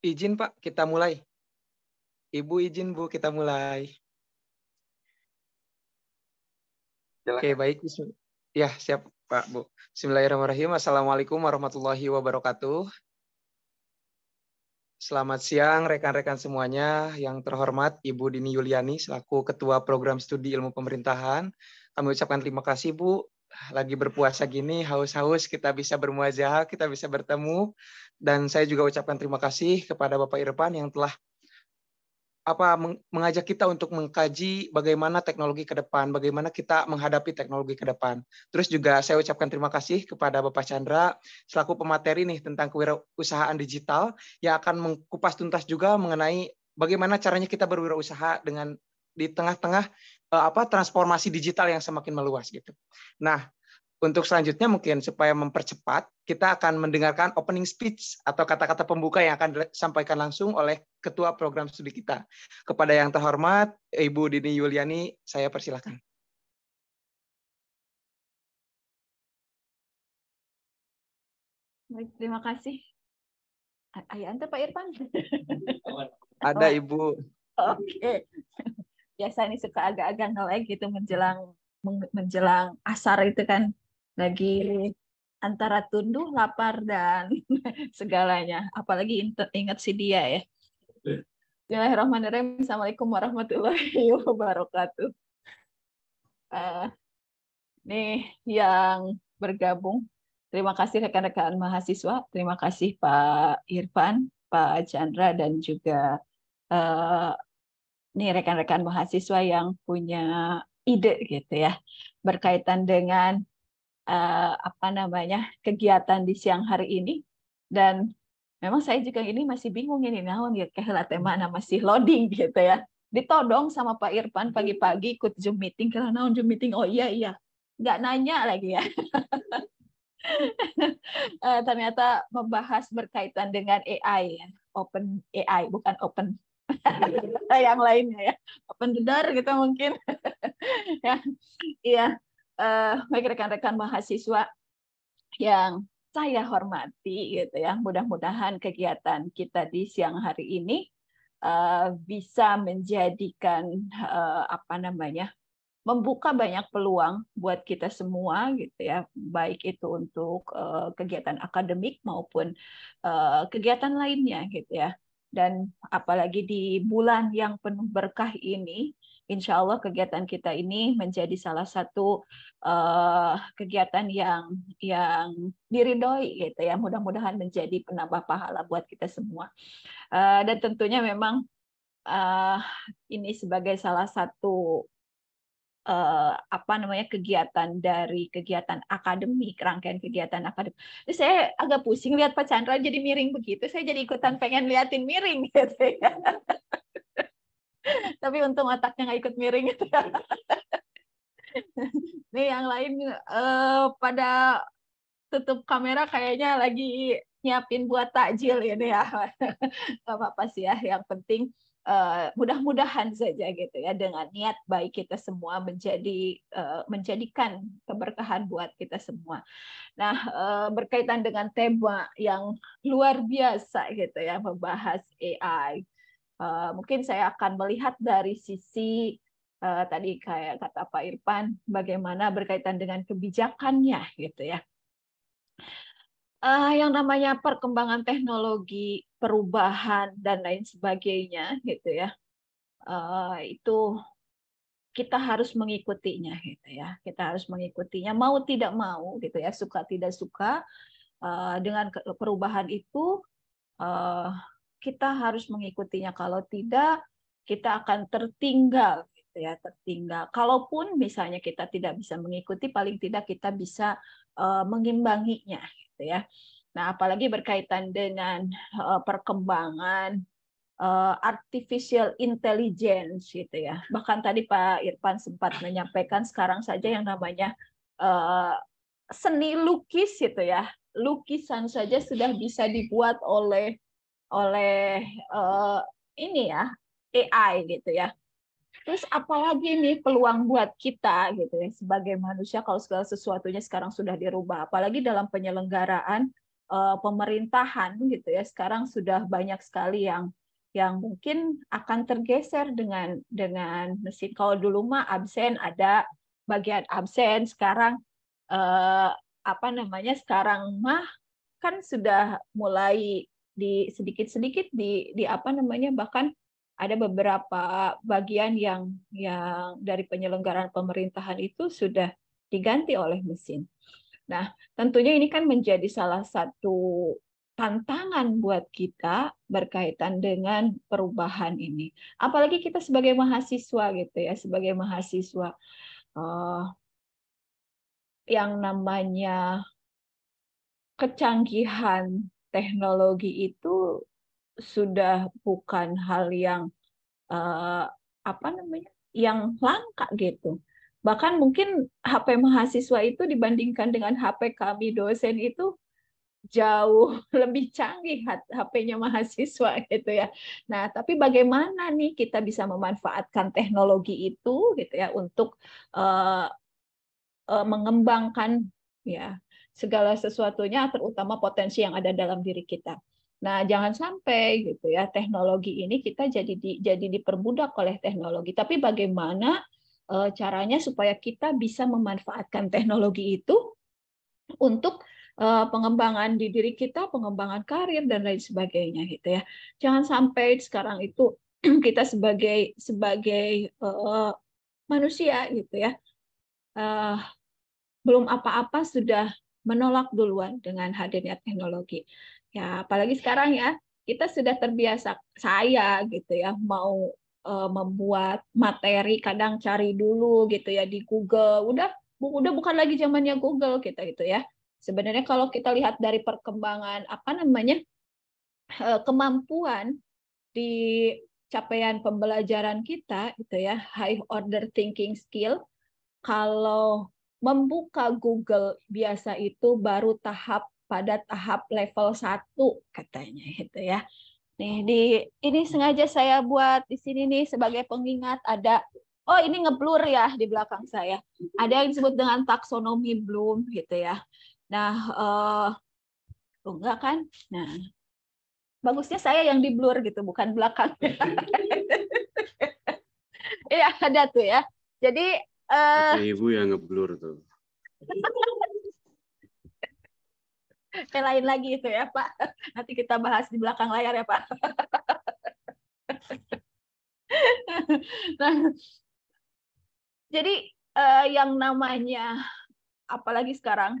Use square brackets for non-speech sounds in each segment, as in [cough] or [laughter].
Izin Pak, kita mulai. Ibu izin Bu, kita mulai. Oke, Oke, baik. Ya, siap Pak Bu. Bismillahirrahmanirrahim. Assalamualaikum warahmatullahi wabarakatuh. Selamat siang rekan-rekan semuanya yang terhormat Ibu Dini Yuliani selaku Ketua Program Studi Ilmu Pemerintahan. Kami ucapkan terima kasih Bu lagi berpuasa gini, haus-haus kita bisa bermuajah, kita bisa bertemu. Dan saya juga ucapkan terima kasih kepada Bapak Irfan yang telah apa mengajak kita untuk mengkaji bagaimana teknologi ke depan, bagaimana kita menghadapi teknologi ke depan. Terus juga saya ucapkan terima kasih kepada Bapak Chandra selaku pemateri nih tentang kewirausahaan digital yang akan mengkupas tuntas juga mengenai bagaimana caranya kita berwirausaha dengan di tengah-tengah Eh, apa transformasi digital yang semakin meluas gitu. Nah, untuk selanjutnya mungkin supaya mempercepat, kita akan mendengarkan opening speech atau kata-kata pembuka yang akan disampaikan langsung oleh Ketua Program Studi kita. Kepada yang terhormat, Ibu Dini Yuliani, saya persilahkan. Baik, terima kasih. Ayah antar Pak Irfan. Ada Ibu. Oke biasa nih suka agak-agak ngelag gitu menjelang menjelang asar itu kan lagi antara tunduh, lapar dan [laughs] segalanya. Apalagi ingat si dia ya. Bismillahirrahmanirrahim. Assalamualaikum warahmatullahi [laughs] wabarakatuh. Uh, nih yang bergabung, terima kasih rekan-rekan mahasiswa, terima kasih Pak Irfan, Pak Chandra, dan juga uh, nih rekan-rekan mahasiswa yang punya ide gitu ya berkaitan dengan uh, apa namanya kegiatan di siang hari ini dan memang saya juga ini masih bingung ini naon ya kehela hmm. tema masih loading gitu ya ditodong sama Pak Irfan hmm. pagi-pagi ikut Zoom meeting karena naon Zoom meeting oh iya iya nggak nanya lagi ya [laughs] eh, ternyata membahas berkaitan dengan AI ya. open AI bukan open yang lainnya ya open the door gitu mungkin [laughs] ya iya uh, baik rekan-rekan mahasiswa yang saya hormati gitu ya mudah-mudahan kegiatan kita di siang hari ini uh, bisa menjadikan uh, apa namanya membuka banyak peluang buat kita semua gitu ya baik itu untuk uh, kegiatan akademik maupun uh, kegiatan lainnya gitu ya dan apalagi di bulan yang penuh berkah ini, insya Allah kegiatan kita ini menjadi salah satu uh, kegiatan yang yang diridoi gitu ya. Mudah-mudahan menjadi penambah pahala buat kita semua. Uh, dan tentunya memang uh, ini sebagai salah satu eh, apa namanya kegiatan dari kegiatan akademik rangkaian kegiatan akademik. Terus saya agak pusing lihat Pak Chandra jadi miring begitu, saya jadi ikutan pengen liatin miring [laughs] gitu ya. Tapi untung otaknya nggak ikut miring gitu ya. [laughs] Nih yang lain eh, pada tutup kamera kayaknya lagi nyiapin buat takjil ini ya. [laughs] Gak apa-apa sih ya, yang penting Eh, mudah-mudahan saja gitu ya dengan niat baik kita semua menjadi eh, menjadikan keberkahan buat kita semua. Nah, eh, berkaitan dengan tema yang luar biasa gitu ya membahas AI. mungkin saya akan melihat dari sisi tadi kayak kata Pak Irfan bagaimana berkaitan dengan kebijakannya gitu ya uh, yang namanya perkembangan teknologi, perubahan dan lain sebagainya gitu ya. Uh, itu kita harus mengikutinya gitu ya. Kita harus mengikutinya mau tidak mau gitu ya, suka tidak suka uh, dengan perubahan itu uh, kita harus mengikutinya. Kalau tidak kita akan tertinggal ya tertinggal. Kalaupun misalnya kita tidak bisa mengikuti, paling tidak kita bisa uh, mengimbanginya gitu ya. Nah, apalagi berkaitan dengan uh, perkembangan uh, artificial intelligence gitu ya. Bahkan tadi Pak Irfan sempat menyampaikan sekarang saja yang namanya uh, seni lukis gitu ya. Lukisan saja sudah bisa dibuat oleh oleh uh, ini ya AI gitu ya. Terus apalagi nih peluang buat kita gitu ya sebagai manusia kalau segala sesuatunya sekarang sudah dirubah, apalagi dalam penyelenggaraan uh, pemerintahan gitu ya sekarang sudah banyak sekali yang yang mungkin akan tergeser dengan dengan mesin. Kalau dulu mah absen ada bagian absen, sekarang uh, apa namanya sekarang mah kan sudah mulai di sedikit-sedikit di di apa namanya bahkan ada beberapa bagian yang yang dari penyelenggaraan pemerintahan itu sudah diganti oleh mesin. Nah, tentunya ini kan menjadi salah satu tantangan buat kita berkaitan dengan perubahan ini. Apalagi kita sebagai mahasiswa gitu ya, sebagai mahasiswa uh, yang namanya kecanggihan teknologi itu sudah bukan hal yang uh, apa namanya yang langka gitu. Bahkan mungkin HP mahasiswa itu dibandingkan dengan HP kami dosen itu jauh [laughs] lebih canggih HP-nya mahasiswa [laughs] gitu ya. Nah, tapi bagaimana nih kita bisa memanfaatkan teknologi itu gitu ya untuk uh, uh, mengembangkan ya segala sesuatunya terutama potensi yang ada dalam diri kita. Nah, jangan sampai gitu ya teknologi ini kita jadi di, jadi diperbudak oleh teknologi. Tapi bagaimana e, caranya supaya kita bisa memanfaatkan teknologi itu untuk e, pengembangan di diri kita, pengembangan karir dan lain sebagainya gitu ya. Jangan sampai sekarang itu [clears throat] kita sebagai sebagai e, manusia gitu ya. E, belum apa-apa sudah menolak duluan dengan hadirnya teknologi. Ya, apalagi sekarang ya, kita sudah terbiasa saya gitu ya mau uh, membuat materi kadang cari dulu gitu ya di Google. Udah bu, udah bukan lagi zamannya Google kita gitu ya. Sebenarnya kalau kita lihat dari perkembangan apa namanya uh, kemampuan di capaian pembelajaran kita gitu ya, high order thinking skill kalau membuka Google biasa itu baru tahap pada tahap level 1 katanya gitu ya. Nih di ini sengaja saya buat di sini nih sebagai pengingat ada oh ini ngeblur ya di belakang saya. Ada yang disebut dengan taksonomi Bloom gitu ya. Nah, eh oh enggak kan? Nah, bagusnya saya yang di blur gitu, bukan belakang. [laughs] Iya, ada tuh ya. Jadi eh Ibu yang ngeblur tuh. [laughs] eh, lain lagi itu ya Pak. Nanti kita bahas di belakang layar ya Pak. nah, jadi eh, yang namanya apalagi sekarang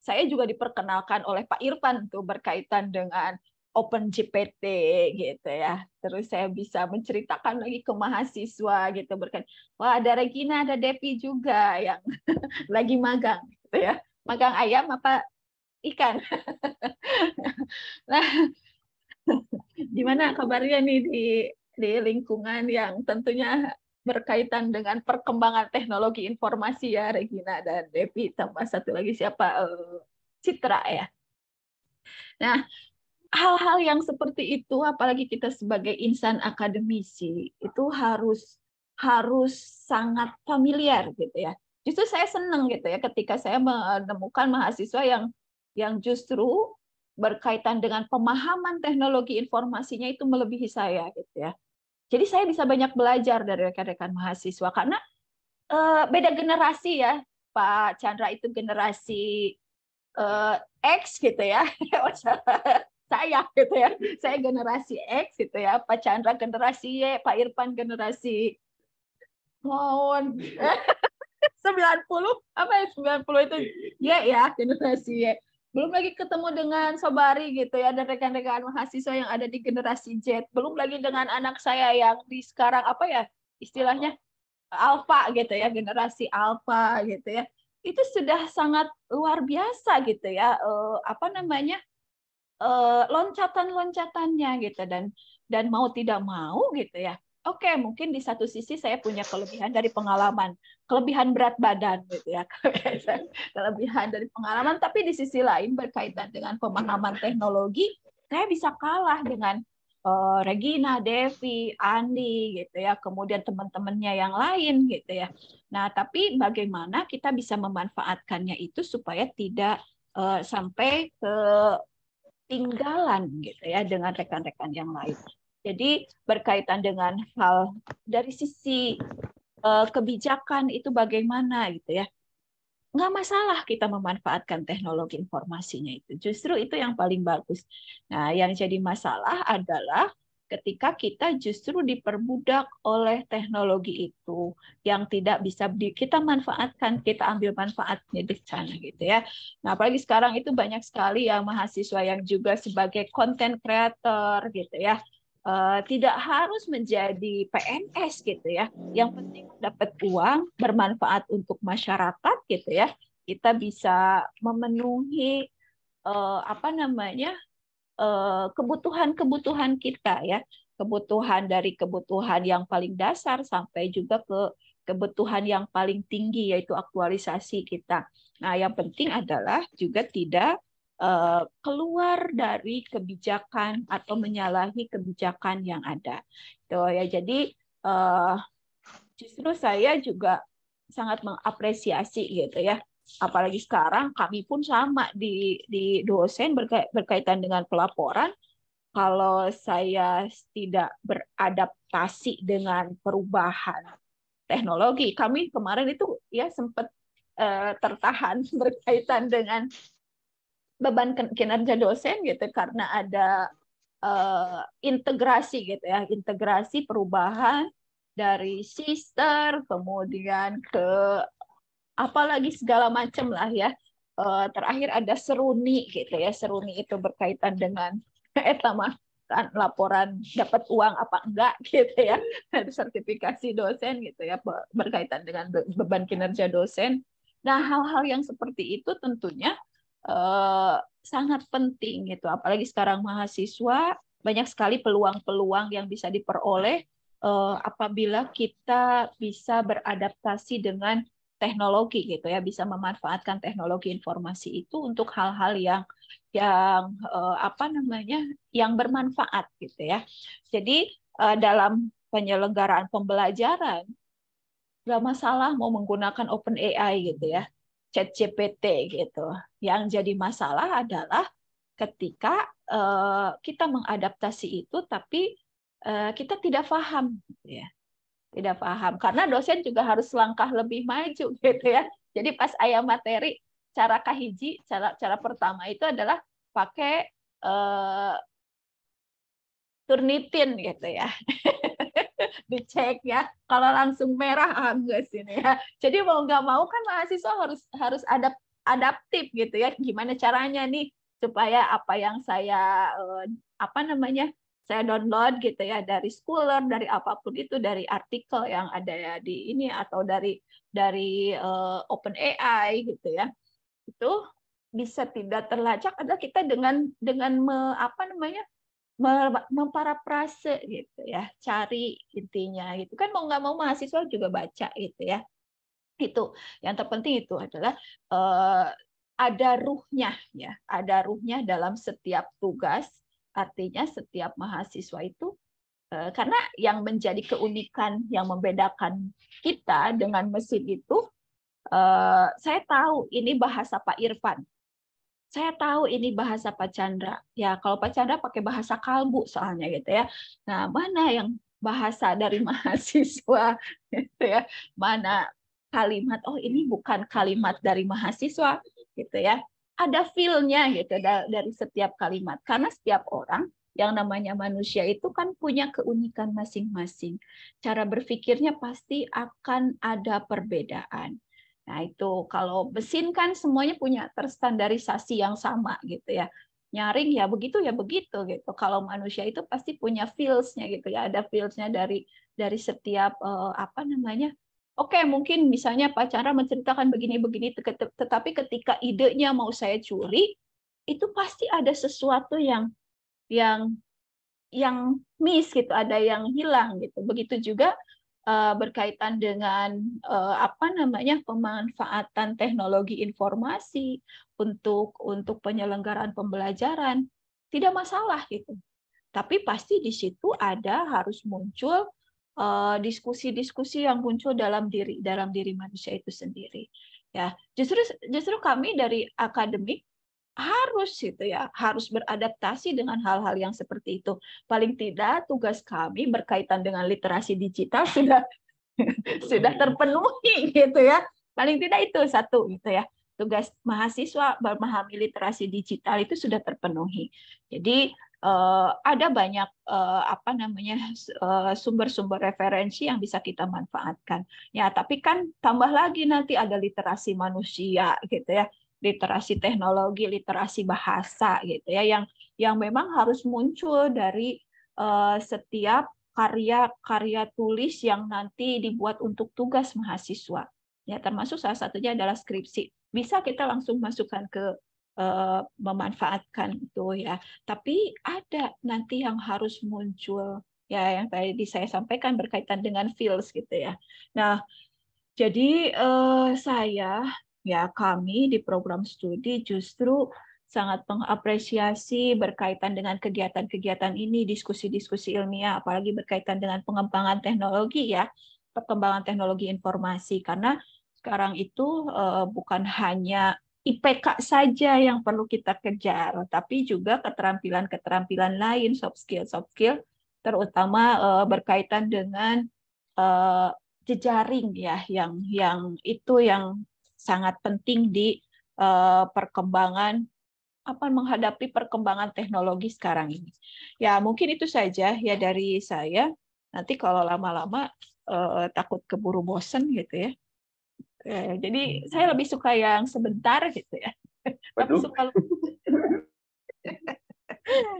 saya juga diperkenalkan oleh Pak Irfan tuh berkaitan dengan Open GPT gitu ya. Terus saya bisa menceritakan lagi ke mahasiswa gitu berkait wah ada Regina, ada Depi juga yang [laughs] lagi magang gitu ya. Magang ayam apa ikan. [laughs] nah, [laughs] gimana kabarnya nih di di lingkungan yang tentunya berkaitan dengan perkembangan teknologi informasi ya Regina dan Devi tambah satu lagi siapa eh, Citra ya. Nah, hal-hal yang seperti itu apalagi kita sebagai insan akademisi itu harus harus sangat familiar gitu ya. Justru saya senang gitu ya ketika saya menemukan mahasiswa yang yang justru berkaitan dengan pemahaman teknologi informasinya itu melebihi saya gitu ya. Jadi saya bisa banyak belajar dari rekan-rekan mahasiswa karena eh, beda generasi ya. Pak Chandra itu generasi eh, X gitu ya. [laughs] Oh, saya gitu ya. Saya generasi X gitu ya. Pak Chandra generasi Y, Pak Irfan generasi Mohon. 90 [laughs] apa ya 90 itu iya, iya. Y ya generasi Y belum lagi ketemu dengan Sobari gitu ya dan rekan-rekan mahasiswa yang ada di generasi Z belum lagi dengan anak saya yang di sekarang apa ya istilahnya alpha gitu ya generasi alpha gitu ya itu sudah sangat luar biasa gitu ya eh, apa namanya eh, loncatan loncatannya gitu dan dan mau tidak mau gitu ya oke okay, mungkin di satu sisi saya punya kelebihan dari pengalaman kelebihan berat badan gitu ya [laughs] kelebihan dari pengalaman tapi di sisi lain berkaitan dengan pemahaman teknologi saya bisa kalah dengan uh, Regina, Devi, Andi gitu ya, kemudian teman-temannya yang lain gitu ya. Nah, tapi bagaimana kita bisa memanfaatkannya itu supaya tidak uh, sampai ke tinggalan gitu ya dengan rekan-rekan yang lain. Jadi berkaitan dengan hal dari sisi uh, kebijakan itu bagaimana gitu ya. Nggak masalah kita memanfaatkan teknologi informasinya itu. Justru itu yang paling bagus. Nah, yang jadi masalah adalah ketika kita justru diperbudak oleh teknologi itu yang tidak bisa di, kita manfaatkan, kita ambil manfaatnya di sana gitu ya. Nah, apalagi sekarang itu banyak sekali ya mahasiswa yang juga sebagai content creator gitu ya uh, tidak harus menjadi PNS gitu ya. Yang penting dapat uang bermanfaat untuk masyarakat gitu ya. Kita bisa memenuhi uh, apa namanya eh, kebutuhan-kebutuhan kita ya, kebutuhan dari kebutuhan yang paling dasar sampai juga ke kebutuhan yang paling tinggi yaitu aktualisasi kita. Nah, yang penting adalah juga tidak Eh, keluar dari kebijakan atau menyalahi kebijakan yang ada. Tuh, gitu ya jadi uh, justru saya juga sangat mengapresiasi gitu ya apalagi sekarang kami pun sama di di dosen berkaitan dengan pelaporan kalau saya tidak beradaptasi dengan perubahan teknologi kami kemarin itu ya sempat uh, tertahan [laughs] berkaitan dengan beban kinerja dosen gitu karena ada uh, integrasi gitu ya integrasi perubahan dari sister kemudian ke apalagi segala macam lah ya uh, terakhir ada seruni gitu ya seruni itu berkaitan dengan [laughs] etama eh, laporan dapat uang apa enggak gitu ya [laughs] sertifikasi dosen gitu ya berkaitan dengan beban kinerja dosen nah hal-hal yang seperti itu tentunya Eh, sangat penting gitu. Apalagi sekarang mahasiswa banyak sekali peluang-peluang yang bisa diperoleh uh, apabila kita bisa beradaptasi dengan teknologi gitu ya bisa memanfaatkan teknologi informasi itu untuk hal-hal yang yang uh, apa namanya yang bermanfaat gitu ya jadi uh, dalam penyelenggaraan pembelajaran nggak masalah mau menggunakan open AI gitu ya ChatGPT gitu. Yang jadi masalah adalah ketika uh, kita mengadaptasi itu tapi uh, kita tidak paham ya. Tidak paham karena dosen juga harus langkah lebih maju [laughs] gitu ya. Jadi pas ayam materi cara kahiji cara cara pertama itu adalah pakai uh, Turnitin gitu ya. [laughs] dicek ya. Kalau langsung merah ah, enggak sih ya. Jadi mau nggak mau kan mahasiswa harus harus adapt adaptif gitu ya. Gimana caranya nih supaya apa yang saya eh, apa namanya saya download gitu ya dari schooler dari apapun itu dari artikel yang ada ya di ini atau dari dari uh, open AI gitu ya itu bisa tidak terlacak adalah kita dengan dengan me, apa namanya memparaprase gitu ya, cari intinya gitu kan mau nggak mau mahasiswa juga baca gitu ya. Itu yang terpenting itu adalah uh, ada ruhnya ya, ada ruhnya dalam setiap tugas. Artinya setiap mahasiswa itu uh, karena yang menjadi keunikan yang membedakan kita dengan mesin itu uh, saya tahu ini bahasa Pak Irfan saya tahu ini bahasa Pak Chandra. Ya, kalau Pak Chandra pakai bahasa kalbu soalnya gitu ya. Nah, mana yang bahasa dari [laughs] mahasiswa gitu ya. Mana kalimat oh ini bukan kalimat dari mahasiswa gitu ya. Ada feel-nya gitu dari setiap kalimat karena setiap orang yang namanya manusia itu kan punya keunikan masing-masing. Cara berpikirnya pasti akan ada perbedaan. Nah, itu kalau mesin kan semuanya punya terstandarisasi yang sama gitu ya. Nyaring ya begitu ya begitu gitu. Kalau manusia itu pasti punya feels-nya gitu ya. Ada feels-nya dari dari setiap eh, apa namanya? Oke, okay, mungkin misalnya Pak cara menceritakan begini-begini tetapi ketika idenya mau saya curi, itu pasti ada sesuatu yang yang yang miss gitu, ada yang hilang gitu. Begitu juga uh, berkaitan dengan uh, apa namanya pemanfaatan teknologi informasi untuk untuk penyelenggaraan pembelajaran tidak masalah gitu. Tapi pasti di situ ada harus muncul eh, diskusi-diskusi uh, yang muncul dalam diri dalam diri manusia itu sendiri. Ya, justru justru kami dari akademik harus itu ya harus beradaptasi dengan hal-hal yang seperti itu paling tidak tugas kami berkaitan dengan literasi digital [laughs] sudah sudah terpenuhi gitu ya paling tidak itu satu gitu ya tugas mahasiswa memahami literasi digital itu sudah terpenuhi jadi Uh, ada banyak uh, apa namanya eh, sumber-sumber uh, referensi yang bisa kita manfaatkan ya tapi kan tambah lagi nanti ada literasi manusia gitu ya literasi teknologi, literasi bahasa gitu ya yang yang memang harus muncul dari uh, setiap karya-karya tulis yang nanti dibuat untuk tugas mahasiswa. Ya termasuk salah satunya adalah skripsi. Bisa kita langsung masukkan ke uh, memanfaatkan itu ya. Tapi ada nanti yang harus muncul ya yang tadi saya sampaikan berkaitan dengan fields gitu ya. Nah, jadi uh, saya ya kami di program studi justru sangat mengapresiasi berkaitan dengan kegiatan-kegiatan ini, diskusi-diskusi ilmiah, apalagi berkaitan dengan pengembangan teknologi ya, perkembangan teknologi informasi. Karena sekarang itu uh, bukan hanya IPK saja yang perlu kita kejar, tapi juga keterampilan-keterampilan lain, soft skill, soft skill, terutama uh, berkaitan dengan uh, jejaring ya, yang yang itu yang sangat penting di eh, perkembangan apa menghadapi perkembangan teknologi sekarang ini. Ya, mungkin itu saja ya dari saya. Nanti kalau lama-lama eh, takut keburu bosen gitu ya. ya. jadi saya lebih suka yang sebentar gitu ya. [laughs] Tapi suka [laughs]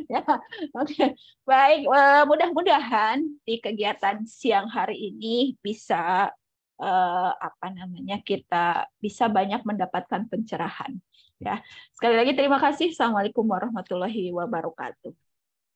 ya, oke. Okay. Baik, eh, mudah-mudahan di kegiatan siang hari ini bisa eh, apa namanya kita bisa banyak mendapatkan pencerahan ya sekali lagi terima kasih assalamualaikum warahmatullahi wabarakatuh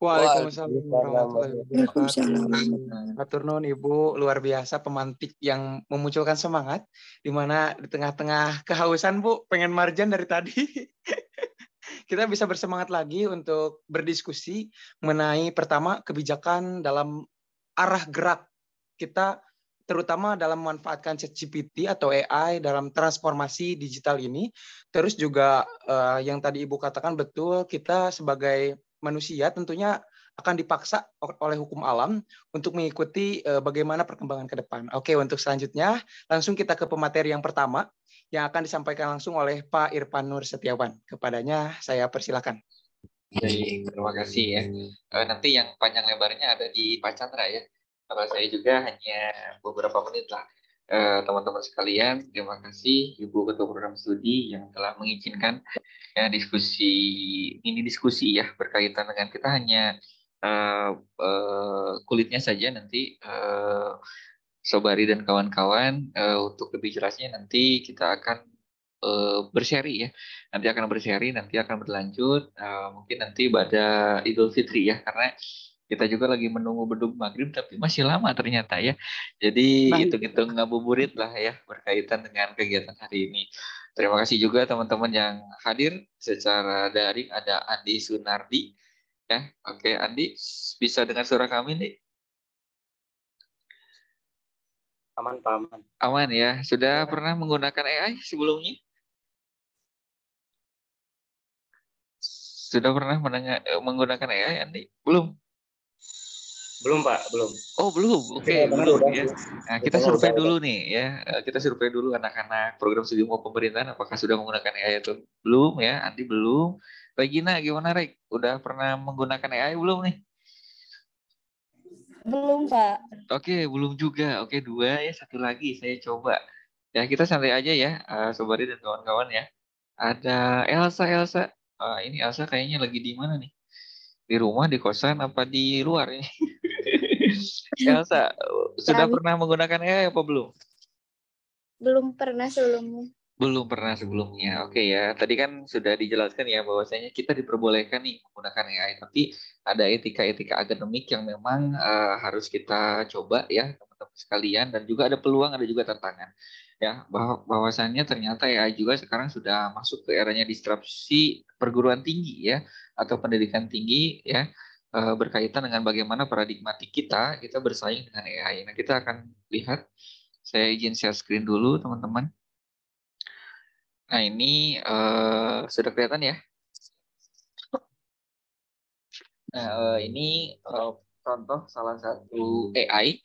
Waalaikumsalam warahmatullahi Atur Ibu, luar biasa pemantik yang memunculkan semangat di mana di tengah-tengah kehausan Bu pengen marjan dari tadi. [laughs] Kita bisa bersemangat lagi untuk berdiskusi mengenai pertama kebijakan dalam arah gerak kita terutama dalam memanfaatkan ChatGPT atau AI dalam transformasi digital ini. Terus juga uh, yang tadi Ibu katakan betul, kita sebagai manusia tentunya akan dipaksa oleh hukum alam untuk mengikuti uh, bagaimana perkembangan ke depan. Oke, untuk selanjutnya langsung kita ke pemateri yang pertama yang akan disampaikan langsung oleh Pak Irfan Nur Setiawan. Kepadanya saya persilakan. Baik, terima kasih ya. Eh, nanti yang panjang lebarnya ada di Pak Chandra ya kalau saya juga hanya beberapa menit lah. Eh, teman-teman uh, sekalian, terima kasih Ibu Ketua Program Studi yang telah mengizinkan ya, diskusi ini diskusi ya berkaitan dengan kita hanya uh, uh, kulitnya saja nanti uh, Sobari dan kawan-kawan uh, untuk lebih jelasnya nanti kita akan berseri ya. Nanti akan berseri, nanti akan berlanjut. Uh, mungkin nanti pada Idul Fitri ya, karena kita juga lagi menunggu beduk maghrib, tapi masih lama ternyata ya. Jadi nah, iya. hitung-hitung ngabuburit lah ya berkaitan dengan kegiatan hari ini. Terima kasih juga teman-teman yang hadir secara daring ada Andi Sunardi. Ya, oke Andi, bisa dengar suara kami nih? Aman, Pak Aman. Aman ya. Sudah ya. pernah menggunakan AI sebelumnya? Sudah pernah eh, menggunakan AI, Andi? Belum? Belum Pak, belum. Oh belum, oke. Okay, ya, belum, ya. Nah, kita benar, survei benar, dulu nih ya. Eh, kita survei dulu anak-anak program studi umum pemerintahan apakah sudah menggunakan AI itu? Belum ya, Andi belum. Regina gimana Rek, Udah pernah menggunakan AI belum nih? Belum Pak. Oke, okay, belum juga. Oke okay, dua ya, satu lagi saya coba. Ya kita santai aja ya, uh, Sobari dan kawan-kawan ya. Ada Elsa, Elsa. Ah, ini Elsa kayaknya lagi di mana nih? Di rumah, di kosan, apa di luar ini? [laughs] [laughs] Elsa sudah Kami. pernah menggunakan AI e apa belum? Belum pernah sebelumnya. Belum pernah sebelumnya. Oke okay ya. Tadi kan sudah dijelaskan ya bahwasanya kita diperbolehkan nih menggunakan AI tapi ada etika-etika akademik yang memang uh, harus kita coba ya teman-teman sekalian dan juga ada peluang ada juga tantangan. Ya, bahwasannya ternyata AI juga sekarang sudah masuk ke eranya disrupsi perguruan tinggi ya atau pendidikan tinggi ya Eh, berkaitan dengan bagaimana paradigmatik kita kita bersaing dengan AI. Nah, kita akan lihat saya izin share screen dulu teman-teman. Nah, ini uh, sudah kelihatan ya. Nah, uh, ini uh, contoh salah satu AI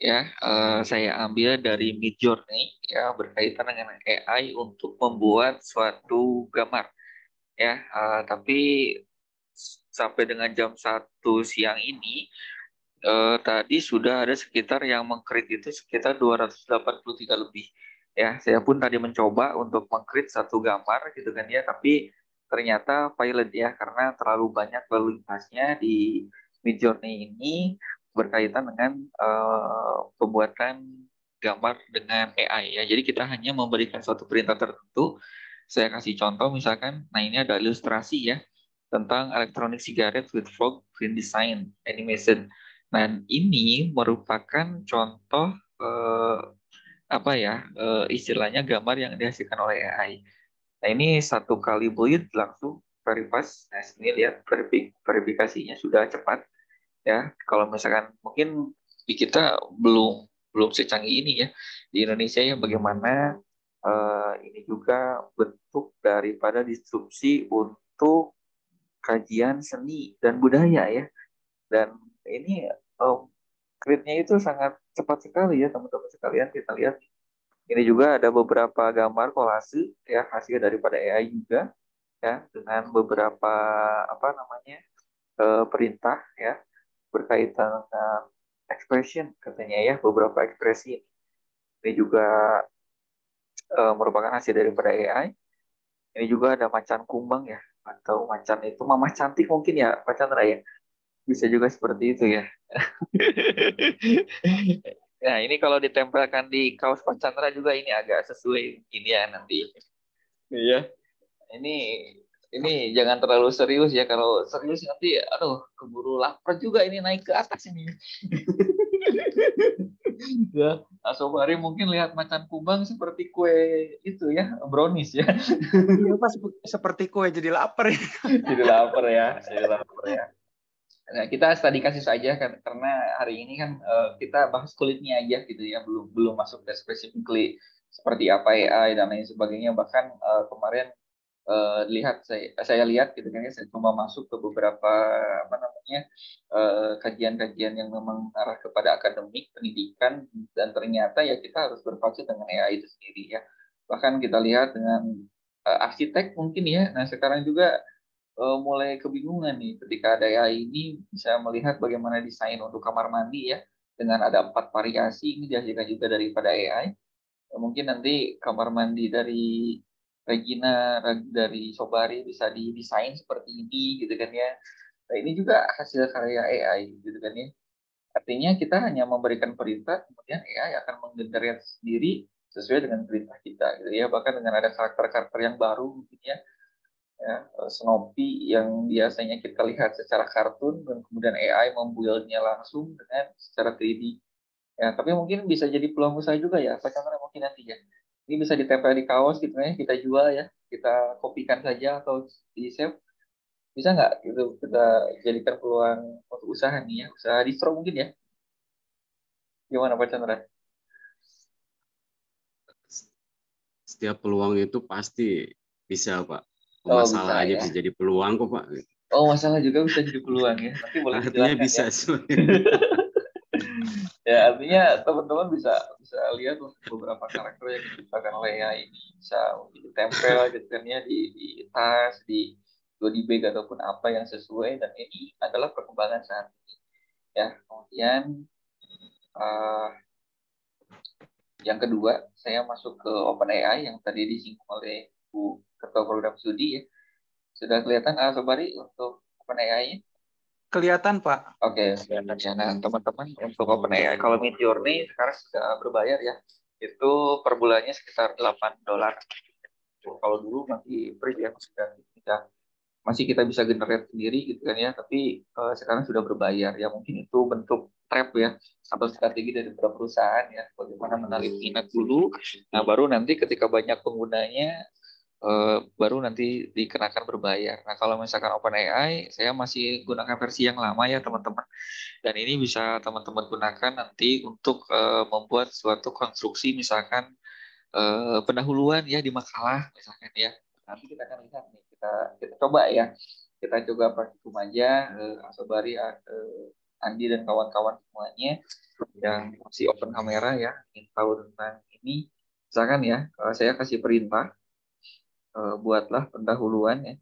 ya uh, saya ambil dari Midjourney ya berkaitan dengan AI untuk membuat suatu gambar ya uh, tapi sampai dengan jam 1 siang ini eh, tadi sudah ada sekitar yang mengkrit itu sekitar 283 lebih. Ya, saya pun tadi mencoba untuk mengkrit satu gambar gitu kan ya, tapi ternyata pilot ya karena terlalu banyak lalu lintasnya di Midjourney ini berkaitan dengan uh, pembuatan gambar dengan AI ya. Jadi kita hanya memberikan suatu perintah tertentu. Saya kasih contoh misalkan, nah ini ada ilustrasi ya tentang elektronik sigaret with fog green design animation. Nah, ini merupakan contoh eh, apa ya eh, istilahnya gambar yang dihasilkan oleh AI. Nah, ini satu kali bleed langsung very fast. Nah, sini lihat verifikasinya sudah cepat ya. Kalau misalkan mungkin di kita belum belum secanggih ini ya di Indonesia ya bagaimana eh, ini juga bentuk daripada disrupsi untuk kajian seni dan budaya ya. Dan ini um, oh, kreditnya itu sangat cepat sekali ya teman-teman sekalian kita lihat. Ini juga ada beberapa gambar kolase ya hasil daripada AI juga ya dengan beberapa apa namanya e, perintah ya berkaitan dengan expression katanya ya beberapa ekspresi ini juga e, merupakan hasil daripada AI. Ini juga ada macan kumbang ya atau macan itu mama cantik mungkin ya macan raya bisa juga seperti itu ya [laughs] nah ini kalau ditempelkan di kaos Pak Chandra juga ini agak sesuai ini ya nanti iya ini ini jangan terlalu serius ya kalau serius nanti aduh keburu lapar juga ini naik ke atas ini [laughs] ya hari nah, mungkin lihat macan kumbang seperti kue itu ya brownies ya iya seperti kue jadi lapar ya. [laughs] jadi lapar ya jadi lapar ya nah, kita tadi kasih saja kan, karena hari ini kan eh, kita bahas kulitnya aja gitu ya belum belum masuk ke specifically seperti apa AI dan lain sebagainya bahkan eh, kemarin uh, lihat saya saya lihat gitu kan ya saya cuma masuk ke beberapa apa namanya eh, kajian-kajian uh, yang memang arah kepada akademik pendidikan dan ternyata ya kita harus berpacu dengan AI itu sendiri ya bahkan kita lihat dengan uh, arsitek mungkin ya nah sekarang juga uh, mulai kebingungan nih ketika ada AI ini bisa melihat bagaimana desain untuk kamar mandi ya dengan ada empat variasi ini dihasilkan juga daripada AI mungkin nanti kamar mandi dari Regina dari Sobari bisa didesain seperti ini gitu kan ya. Nah, ini juga hasil karya AI gitu kan ya. Artinya kita hanya memberikan perintah, kemudian AI akan menggenerate sendiri sesuai dengan perintah kita gitu ya. Bahkan dengan ada karakter-karakter yang baru mungkin ya. Ya, Snoopy yang biasanya kita lihat secara kartun dan kemudian AI membuildnya langsung dengan secara 3D. Ya, tapi mungkin bisa jadi peluang usaha juga ya, Saya mungkin nanti ya ini bisa ditempel di kaos gitu ya kita jual ya kita kopikan saja atau di save bisa nggak gitu kita jadikan peluang untuk usaha nih ya usaha distro mungkin ya gimana Pak Chandra? Setiap peluang itu pasti bisa Pak. Oh, masalah bisa, aja ya? bisa jadi peluang kok Pak. Oh masalah juga bisa jadi peluang ya. Tapi boleh Artinya bisa. Ya? [laughs] ya artinya teman-teman bisa bisa lihat beberapa karakter yang diciptakan oleh AI ini bisa ditempel jadinya di, di tas di body bag ataupun apa yang sesuai dan ini adalah perkembangan saat ini ya kemudian uh, yang kedua saya masuk ke open AI yang tadi disinggung oleh Bu Ketua Program Studi ya sudah kelihatan Al ah, Sobari untuk open OpenAI Kelihatan, Pak. Oke, okay, nah, teman-teman untuk OpenAI kalau Mid Journey sekarang sudah berbayar ya. Itu per bulannya sekitar 8 dolar. Kalau dulu masih free ya, masih kita ya. masih kita bisa generate sendiri gitu kan ya, tapi uh, sekarang sudah berbayar ya. Mungkin itu bentuk trap ya atau strategi dari beberapa perusahaan ya bagaimana menarik minat dulu nah baru nanti ketika banyak penggunanya uh, baru nanti dikenakan berbayar. Nah, kalau misalkan Open AI, saya masih gunakan versi yang lama ya, teman-teman. Dan ini bisa teman-teman gunakan nanti untuk uh, membuat suatu konstruksi misalkan uh, pendahuluan ya di makalah misalkan ya. Nanti kita akan lihat nih, kita kita coba ya. Kita coba praktikum aja uh, Asobari uh, Andi dan kawan-kawan semuanya yang masih open kamera ya, ingin tahu tentang ini, misalkan ya, saya kasih perintah, uh, buatlah pendahuluan ya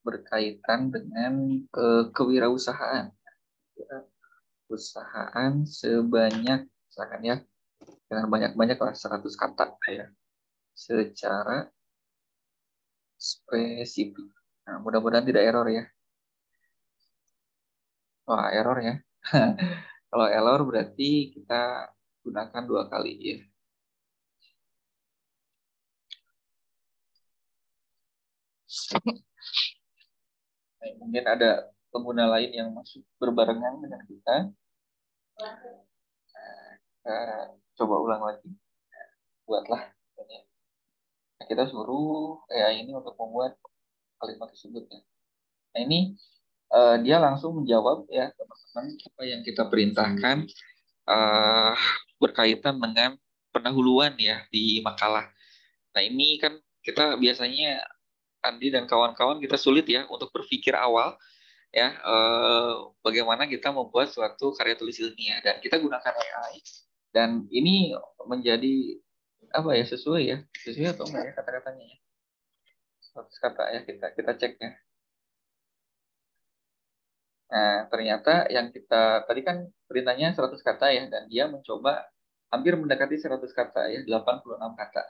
berkaitan dengan uh, kewirausahaan ya, usahaan sebanyak misalkan ya dengan banyak-banyak lah 100 kata ya secara spesifik. Nah, mudah-mudahan tidak error ya. Wah, error ya. [laughs] Kalau error berarti kita gunakan dua kali ya. Baik, mungkin ada pengguna lain yang masuk berbarengan dengan kita. coba ulang lagi. Buatlah. Nah, kita suruh AI ini untuk membuat kalimat tersebut. Ya. Nah ini eh, dia langsung menjawab ya teman-teman apa yang kita perintahkan uh, berkaitan dengan pendahuluan ya di makalah. Nah ini kan kita biasanya Andi dan kawan-kawan kita sulit ya untuk berpikir awal ya eh, bagaimana kita membuat suatu karya tulis ilmiah dan kita gunakan AI dan ini menjadi apa ya sesuai ya sesuai atau enggak ya kata-katanya ya kata ya kita kita cek ya Nah, ternyata yang kita tadi kan perintahnya 100 kata ya dan dia mencoba hampir mendekati 100 kata ya, 86 kata.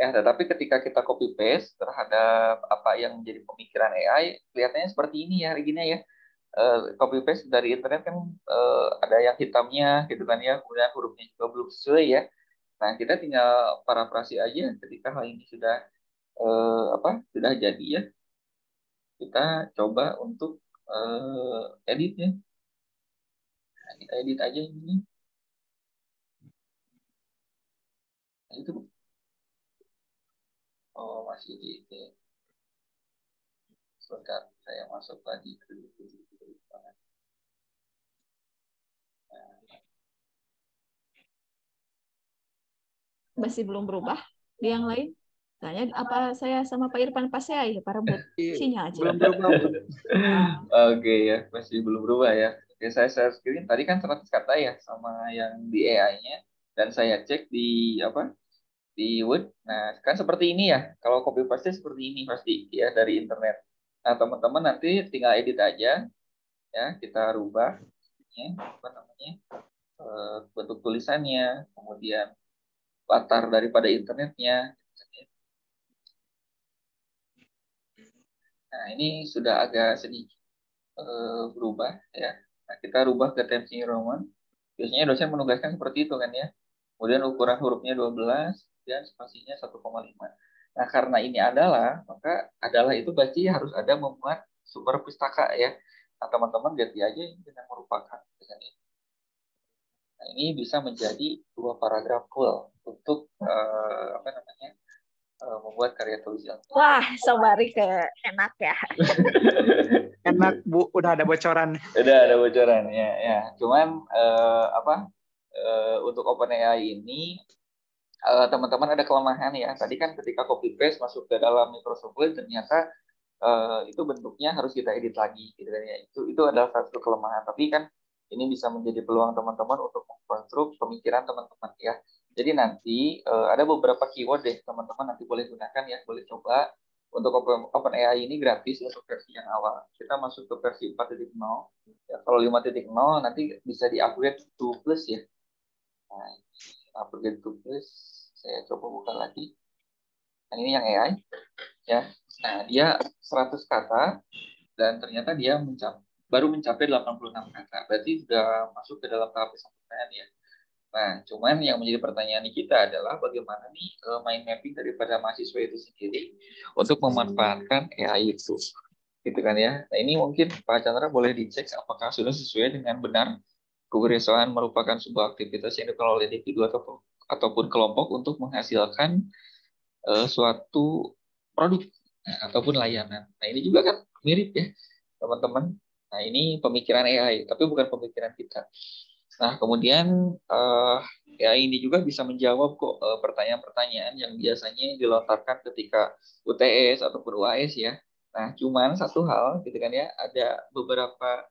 Ya, tetapi ketika kita copy paste terhadap apa yang menjadi pemikiran AI, kelihatannya seperti ini ya, begini ya. Eh, copy paste dari internet kan eh, ada yang hitamnya gitu kan ya, kemudian hurufnya juga belum sesuai ya. Nah, kita tinggal parafrasi aja ketika hal ini sudah eh, apa? sudah jadi ya. Kita coba untuk edit editnya. Nah, kita edit aja ini. Nah, itu Oh, masih di ini. Sebentar, saya masuk lagi ke masih belum berubah di yang lain? Tanya apa saya sama Pak Irfan saya ya Pak Rebut? [laughs] Iya, Sinyal aja. Belum berubah. [laughs] Oke okay, ya, masih belum berubah ya. Oke, saya share screen tadi kan 100 kata ya sama yang di AI-nya dan saya cek di apa? di Wood. Nah, kan seperti ini ya. Kalau copy paste seperti ini pasti ya dari internet. Nah, teman-teman nanti tinggal edit aja ya, kita rubah ya, apa namanya? Eh, bentuk tulisannya, kemudian latar daripada internetnya. Nah, ini sudah agak sedikit eh, berubah ya. Nah, kita rubah ke Times New Roman. Biasanya dosen menugaskan seperti itu kan ya. Kemudian ukuran hurufnya 12, dan spasinya 1,5. Nah, karena ini adalah, maka adalah itu berarti harus ada memuat sumber pustaka ya. Nah, teman-teman ganti aja ini dengan merupakan dengan ini. Nah, ini bisa menjadi dua paragraf full untuk uh, apa namanya? Eh, membuat karya tulis Wah, sobari ke enak ya. [laughs] enak, Bu. Udah ada bocoran. Udah ada bocoran ya, ya. Cuman eh, apa? Uh, untuk OpenAI ini Eh, teman-teman uh, ada kelemahan ya. Tadi kan ketika copy paste masuk ke dalam Microsoft Word ternyata uh, itu bentuknya harus kita edit lagi gitu kan ya. Itu itu adalah satu kelemahan. Tapi kan ini bisa menjadi peluang teman-teman untuk mengkonstruk pemikiran teman-teman ya. Jadi nanti uh, ada beberapa keyword deh teman-teman nanti boleh gunakan ya, boleh coba untuk Open, AI ini gratis untuk versi yang awal. Kita masuk ke versi 4.0. Ya, kalau 5.0 nanti bisa di-upgrade 2 plus ya. Nah, nah, begitu saya coba buka lagi nah ini yang AI ya nah dia 100 kata dan ternyata dia mencapai baru mencapai 86 kata berarti sudah masuk ke dalam tahap pertanyaan ya nah cuman yang menjadi pertanyaan kita adalah bagaimana nih eh, mind mapping daripada mahasiswa itu sendiri untuk memanfaatkan AI itu gitu kan ya nah ini mungkin Pak Chandra boleh dicek apakah sudah sesuai dengan benar Kegerisauan merupakan sebuah aktivitas yang dilakukan oleh individu atau, ataupun kelompok untuk menghasilkan uh, suatu produk nah, ataupun layanan. Nah ini juga kan mirip ya teman-teman. Nah ini pemikiran AI, tapi bukan pemikiran kita. Nah kemudian uh, ya ini juga bisa menjawab kok eh, pertanyaan-pertanyaan yang biasanya dilontarkan ketika UTS ataupun UAS ya. Nah cuman satu hal gitu kan ya, ada beberapa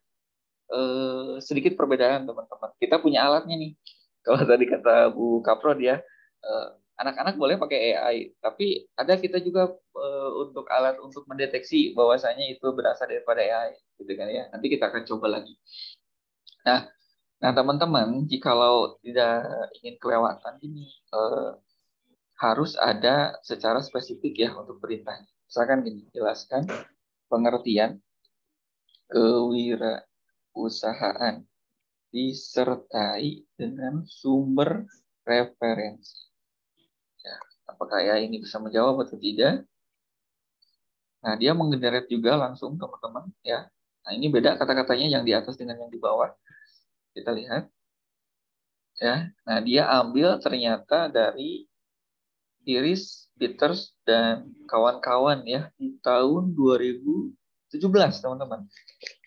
eh, sedikit perbedaan teman-teman. Kita punya alatnya nih. [laughs] Kalau tadi kata Bu Kaprod ya, anak eh, anak-anak boleh pakai AI, tapi ada kita juga eh, untuk alat untuk mendeteksi bahwasanya itu berasal daripada AI, gitu kan ya. Nanti kita akan coba lagi. Nah, nah teman-teman, jikalau tidak ingin kelewatan ini eh, harus ada secara spesifik ya untuk perintahnya. Misalkan gini, jelaskan pengertian kewira perusahaan disertai dengan sumber referensi. Ya, apakah ya ini bisa menjawab atau tidak? Nah, dia menggenerate juga langsung teman-teman ya. Nah, ini beda kata-katanya yang di atas dengan yang di bawah. Kita lihat. Ya. Nah, dia ambil ternyata dari Iris Peters dan kawan-kawan ya di tahun 2000 17 teman-teman.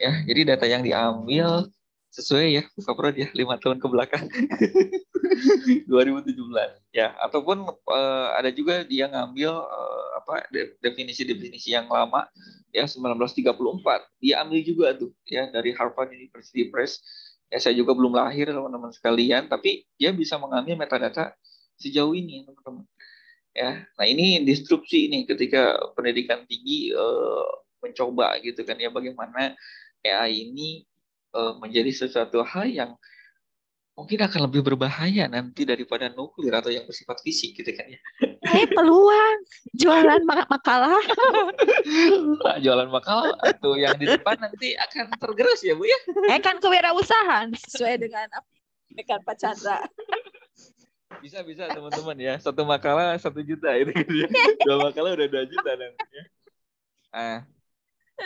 Ya, jadi data yang diambil sesuai ya buka perut ya lima tahun ke belakang 2017 [laughs] ya ataupun uh, ada juga dia ngambil uh, apa definisi-definisi yang lama ya 1934 dia ambil juga tuh ya dari Harvard University Press ya saya juga belum lahir teman-teman sekalian tapi dia bisa mengambil metadata sejauh ini teman-teman ya nah ini disrupsi ini ketika pendidikan tinggi uh, mencoba gitu kan ya bagaimana AI ini uh, menjadi sesuatu hal yang mungkin akan lebih berbahaya nanti daripada nuklir atau yang bersifat fisik gitu kan ya. Eh peluang jualan mak makalah. nah, jualan makalah atau yang di depan nanti akan tergerus ya Bu ya. Eh kan kewirausahaan sesuai dengan dengan Pak Chandra. Bisa bisa teman-teman ya satu makalah satu juta ini, gitu kan ya. Dua [laughs] makalah udah dua juta nantinya. Ah,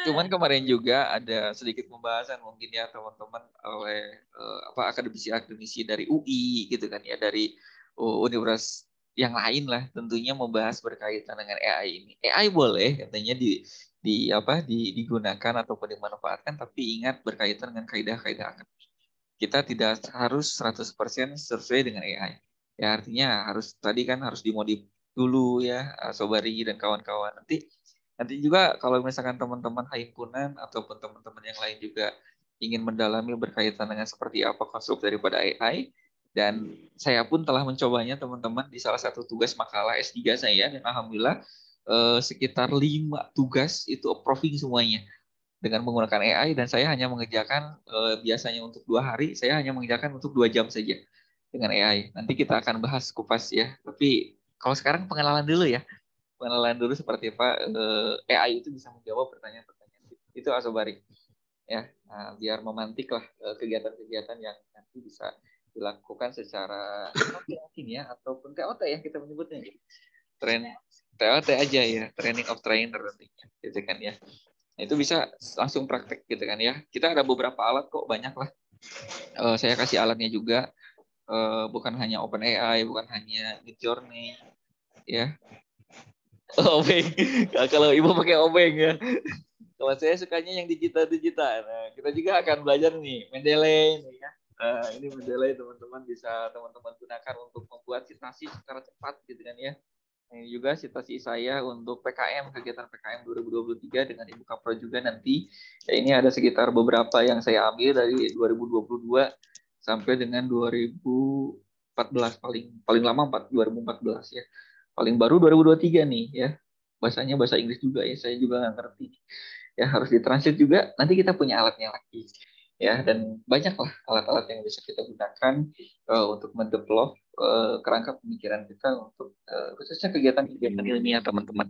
Cuman kemarin juga ada sedikit pembahasan mungkin ya teman-teman oleh uh, apa akademisi akademisi dari UI gitu kan ya dari uh, universitas yang lain lah tentunya membahas berkaitan dengan AI ini. AI boleh katanya di di apa di, digunakan ataupun dimanfaatkan tapi ingat berkaitan dengan kaidah-kaidah akademik. Kita tidak harus 100% sesuai dengan AI. Ya artinya harus tadi kan harus dimodif dulu ya eh, Sobari dan kawan-kawan nanti Nanti juga kalau misalkan teman-teman himpunan ataupun teman-teman yang lain juga ingin mendalami berkaitan dengan seperti apa konsep daripada AI, dan saya pun telah mencobanya teman-teman di salah satu tugas makalah S3 saya dan alhamdulillah eh, sekitar lima tugas itu approving semuanya dengan menggunakan AI dan saya hanya mengerjakan eh, biasanya untuk dua hari saya hanya mengerjakan untuk dua jam saja dengan AI nanti kita akan bahas kupas ya tapi kalau sekarang pengenalan dulu ya pengenalan dulu seperti apa eh, AI itu bisa menjawab pertanyaan-pertanyaan gitu. itu asobari ya nah, biar memantik lah eh, kegiatan-kegiatan yang nanti bisa dilakukan secara mungkin ya ataupun TOT ya kita menyebutnya tren TOT aja ya training of trainer nantinya gitu kan ya nah, itu bisa langsung praktek gitu kan ya kita ada beberapa alat kok banyak lah uh, saya kasih alatnya juga uh, bukan hanya open AI bukan hanya Midjourney ya [laughs] obeng kalau ibu pakai obeng ya kalau saya sukanya yang digital digital nah, kita juga akan belajar nih Mendeley ya nah, ini Mendeley teman-teman bisa teman-teman gunakan untuk membuat citasi secara cepat gitu kan ya ini juga citasi saya untuk PKM kegiatan PKM 2023 dengan Ibu Kapro juga nanti ya, ini ada sekitar beberapa yang saya ambil dari 2022 sampai dengan 2014 paling paling lama 2014 ya paling baru 2023 nih ya bahasanya bahasa Inggris juga ya saya juga nggak ngerti ya harus ditransit juga nanti kita punya alatnya lagi ya dan banyaklah alat-alat yang bisa kita gunakan uh, untuk mendevelop uh, kerangka pemikiran kita untuk uh, khususnya kegiatan-kegiatan ilmiah teman-teman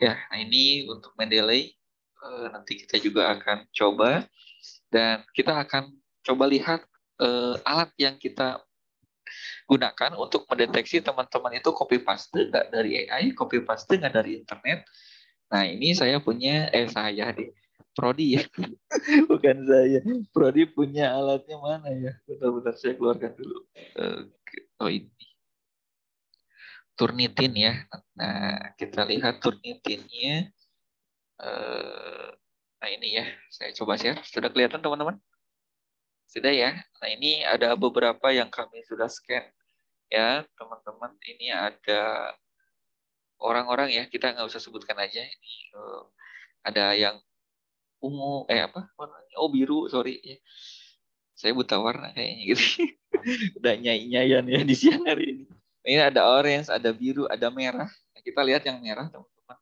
ya nah ini untuk Mendeley uh, nanti kita juga akan coba dan kita akan coba lihat uh, alat yang kita gunakan untuk mendeteksi teman-teman itu copy paste nggak dari AI, copy paste nggak dari internet. Nah ini saya punya, eh saya deh, Prodi ya, [laughs] bukan saya. Prodi punya alatnya mana ya? Bentar-bentar saya keluarkan dulu. Oh ini. Turnitin ya. Nah kita lihat turnitinnya. Eh, nah ini ya, saya coba share. Sudah kelihatan teman-teman? Sudah ya. Nah, ini ada beberapa yang kami sudah scan. Ya, teman-teman, ini ada orang-orang ya, kita nggak usah sebutkan aja. Ini eh, ada yang ungu, eh apa? warnanya Oh, biru, sorry. Ya. Saya buta warna kayaknya gitu. [laughs] Udah nyai nyaian ya di siang hari ini. Ini ada orange, ada biru, ada merah. Nah, kita lihat yang merah, teman-teman.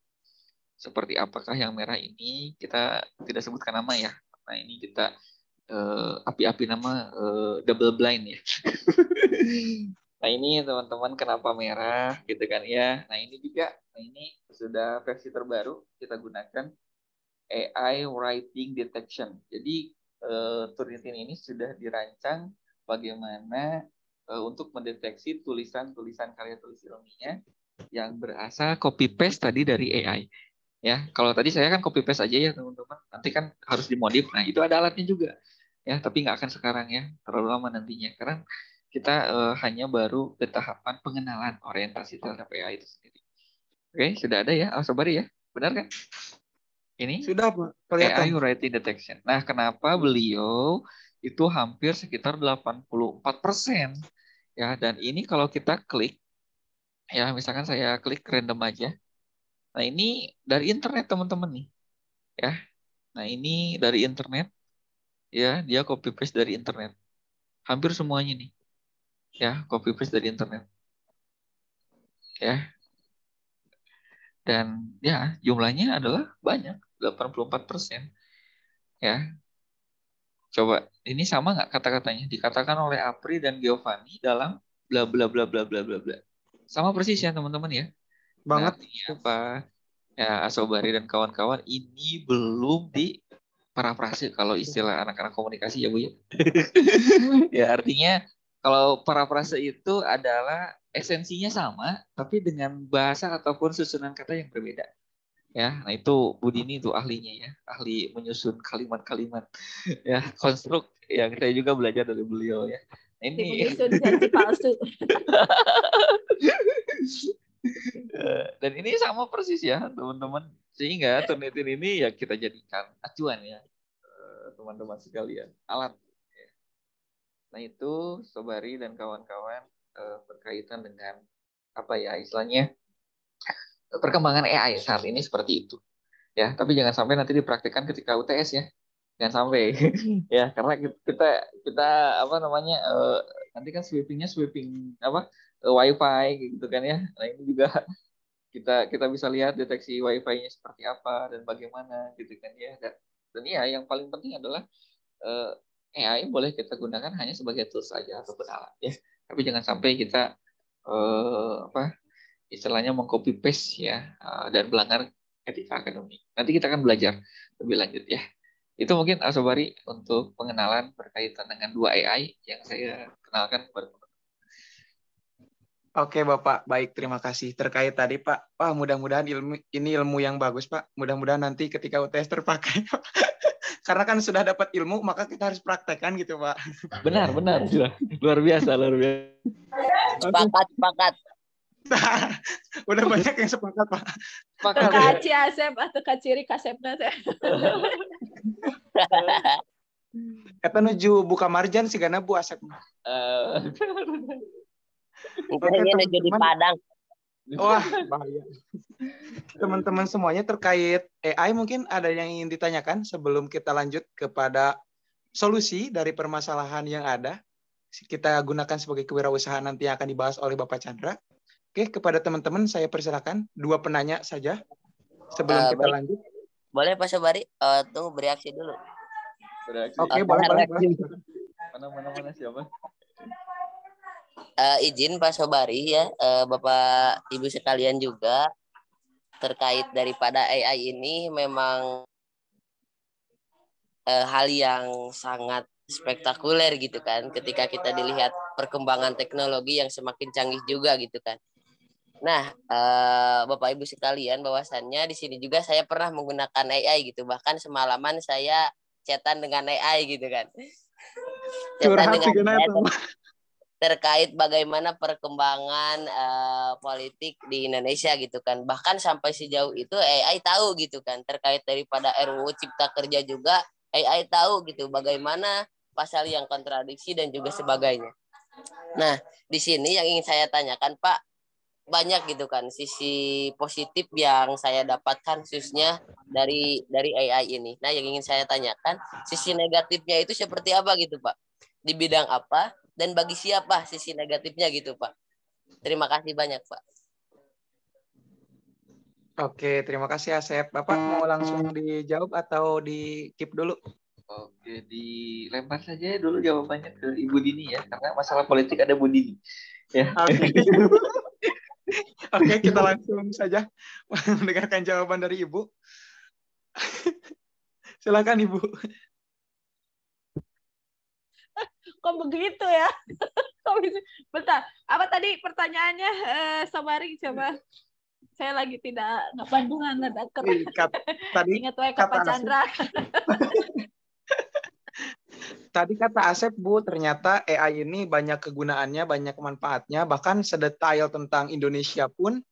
Seperti apakah yang merah ini? Kita tidak sebutkan nama ya. Nah, ini kita uh, api-api nama uh, double blind ya. [laughs] nah ini teman-teman kenapa merah gitu kan ya. Nah ini juga nah ini sudah versi terbaru kita gunakan AI writing detection. Jadi uh, eh, Turnitin ini sudah dirancang bagaimana uh, untuk mendeteksi tulisan-tulisan karya tulis ilmiah yang berasal copy paste tadi dari AI. Ya, kalau tadi saya kan copy paste aja ya teman-teman. Nanti kan harus dimodif. Nah, itu ada alatnya juga ya tapi nggak akan sekarang ya terlalu lama nantinya karena kita uh, hanya baru ke tahapan pengenalan orientasi terhadap AI itu sendiri oke okay, sudah ada ya oh, Sobari ya benar kan ini sudah kelihatan AI writing detection nah kenapa beliau itu hampir sekitar 84 persen ya dan ini kalau kita klik ya misalkan saya klik random aja nah ini dari internet teman-teman nih ya nah ini dari internet ya dia copy paste dari internet. Hampir semuanya nih. Ya, copy paste dari internet. Ya. Dan ya, jumlahnya adalah banyak, 84%. persen. Ya. Coba, ini sama nggak kata-katanya? Dikatakan oleh Apri dan Giovanni dalam bla bla bla bla bla bla bla. Sama persis ya, teman-teman ya. Banget. Nah, apa? ya Asobari dan kawan-kawan ini belum di parafrase kalau istilah anak-anak komunikasi ya Bu ya. [laughs] ya artinya kalau parafrase itu adalah esensinya sama tapi dengan bahasa ataupun susunan kata yang berbeda. Ya, nah itu Bu Dini itu ahlinya ya, ahli menyusun kalimat-kalimat [laughs] ya, konstruk yang kita juga belajar dari beliau ya. Nah, ini [laughs] palsu. Eh, dan ini sama persis ya, teman-teman. Sehingga Turnitin ini ya kita jadikan acuan ya eh, teman-teman sekalian, alat. Nah itu Sobari dan kawan-kawan eh, berkaitan dengan apa ya istilahnya perkembangan AI saat ini seperti itu. Ya, tapi jangan sampai nanti dipraktikkan ketika UTS ya. Jangan sampai. [laughs] ya, karena kita kita apa namanya eh, nanti kan sweepingnya sweeping apa WiFi gitu kan ya. Nah, ini juga kita kita bisa lihat deteksi wifi-nya seperti apa dan bagaimana gitu kan ya dan dan ya yang paling penting adalah uh, eh, AI boleh kita gunakan hanya sebagai tools saja atau alat ya tapi jangan sampai kita uh, apa istilahnya mengcopy paste ya uh, dan melanggar etika akademik nanti kita akan belajar lebih lanjut ya itu mungkin Asobari untuk pengenalan berkaitan dengan dua AI yang saya kenalkan kepada Oke Bapak, baik terima kasih. Terkait tadi Pak, wah mudah-mudahan ilmu ini ilmu yang bagus Pak. Mudah-mudahan nanti ketika UTS terpakai. [laughs] Karena kan sudah dapat ilmu, maka kita harus praktekkan gitu Pak. Benar, benar. Luar biasa, luar biasa. Sepakat, sepakat. Nah, [laughs] udah banyak yang sepakat Pak. Sepakat. Kaci Asep atau kaciri kasepnya saya. Kata nuju buka marjan sih karena bu asep. Uh... [laughs] Ukurannya iya, udah jadi padang. Wah, bahaya. Teman-teman semuanya terkait AI mungkin ada yang ingin ditanyakan sebelum kita lanjut kepada solusi dari permasalahan yang ada. Kita gunakan sebagai kewirausahaan nanti yang akan dibahas oleh Bapak Chandra. Oke, kepada teman-teman saya persilakan dua penanya saja sebelum uh, kita baik. lanjut. Boleh Pak Sobari, uh, tunggu bereaksi dulu. Bereaksi. Oke, okay, boleh, mana mana siapa? uh, izin Pak Sobari ya, uh, Bapak Ibu sekalian juga terkait daripada AI ini memang uh, hal yang sangat spektakuler gitu kan ketika kita dilihat perkembangan teknologi yang semakin canggih juga gitu kan. Nah, uh, Bapak Ibu sekalian bahwasannya di sini juga saya pernah menggunakan AI gitu. Bahkan semalaman saya cetan dengan AI gitu kan. Curhat dengan AI terkait bagaimana perkembangan uh, politik di Indonesia gitu kan. Bahkan sampai sejauh itu AI tahu gitu kan terkait daripada RUU Cipta Kerja juga AI tahu gitu bagaimana pasal yang kontradiksi dan juga sebagainya. Nah, di sini yang ingin saya tanyakan Pak, banyak gitu kan sisi positif yang saya dapatkan khususnya dari dari AI ini. Nah, yang ingin saya tanyakan sisi negatifnya itu seperti apa gitu, Pak? Di bidang apa? dan bagi siapa sisi negatifnya gitu Pak. Terima kasih banyak Pak. Oke, terima kasih Asep. Bapak mau langsung dijawab atau di keep dulu? Oke, dilempar saja dulu jawabannya ke Ibu Dini ya, karena masalah politik ada Bu Dini. Ya. Oke. [laughs] Oke, kita langsung saja mendengarkan jawaban dari Ibu. [laughs] Silakan Ibu kok begitu ya? [laughs] kok bisa? Bentar, apa tadi pertanyaannya? Eh, sabari coba. Saya lagi tidak nggak pandungan ada iya, tadi [laughs] Ingat wae kata Chandra. [laughs] tadi kata Asep Bu, ternyata AI ini banyak kegunaannya, banyak manfaatnya, bahkan sedetail tentang Indonesia pun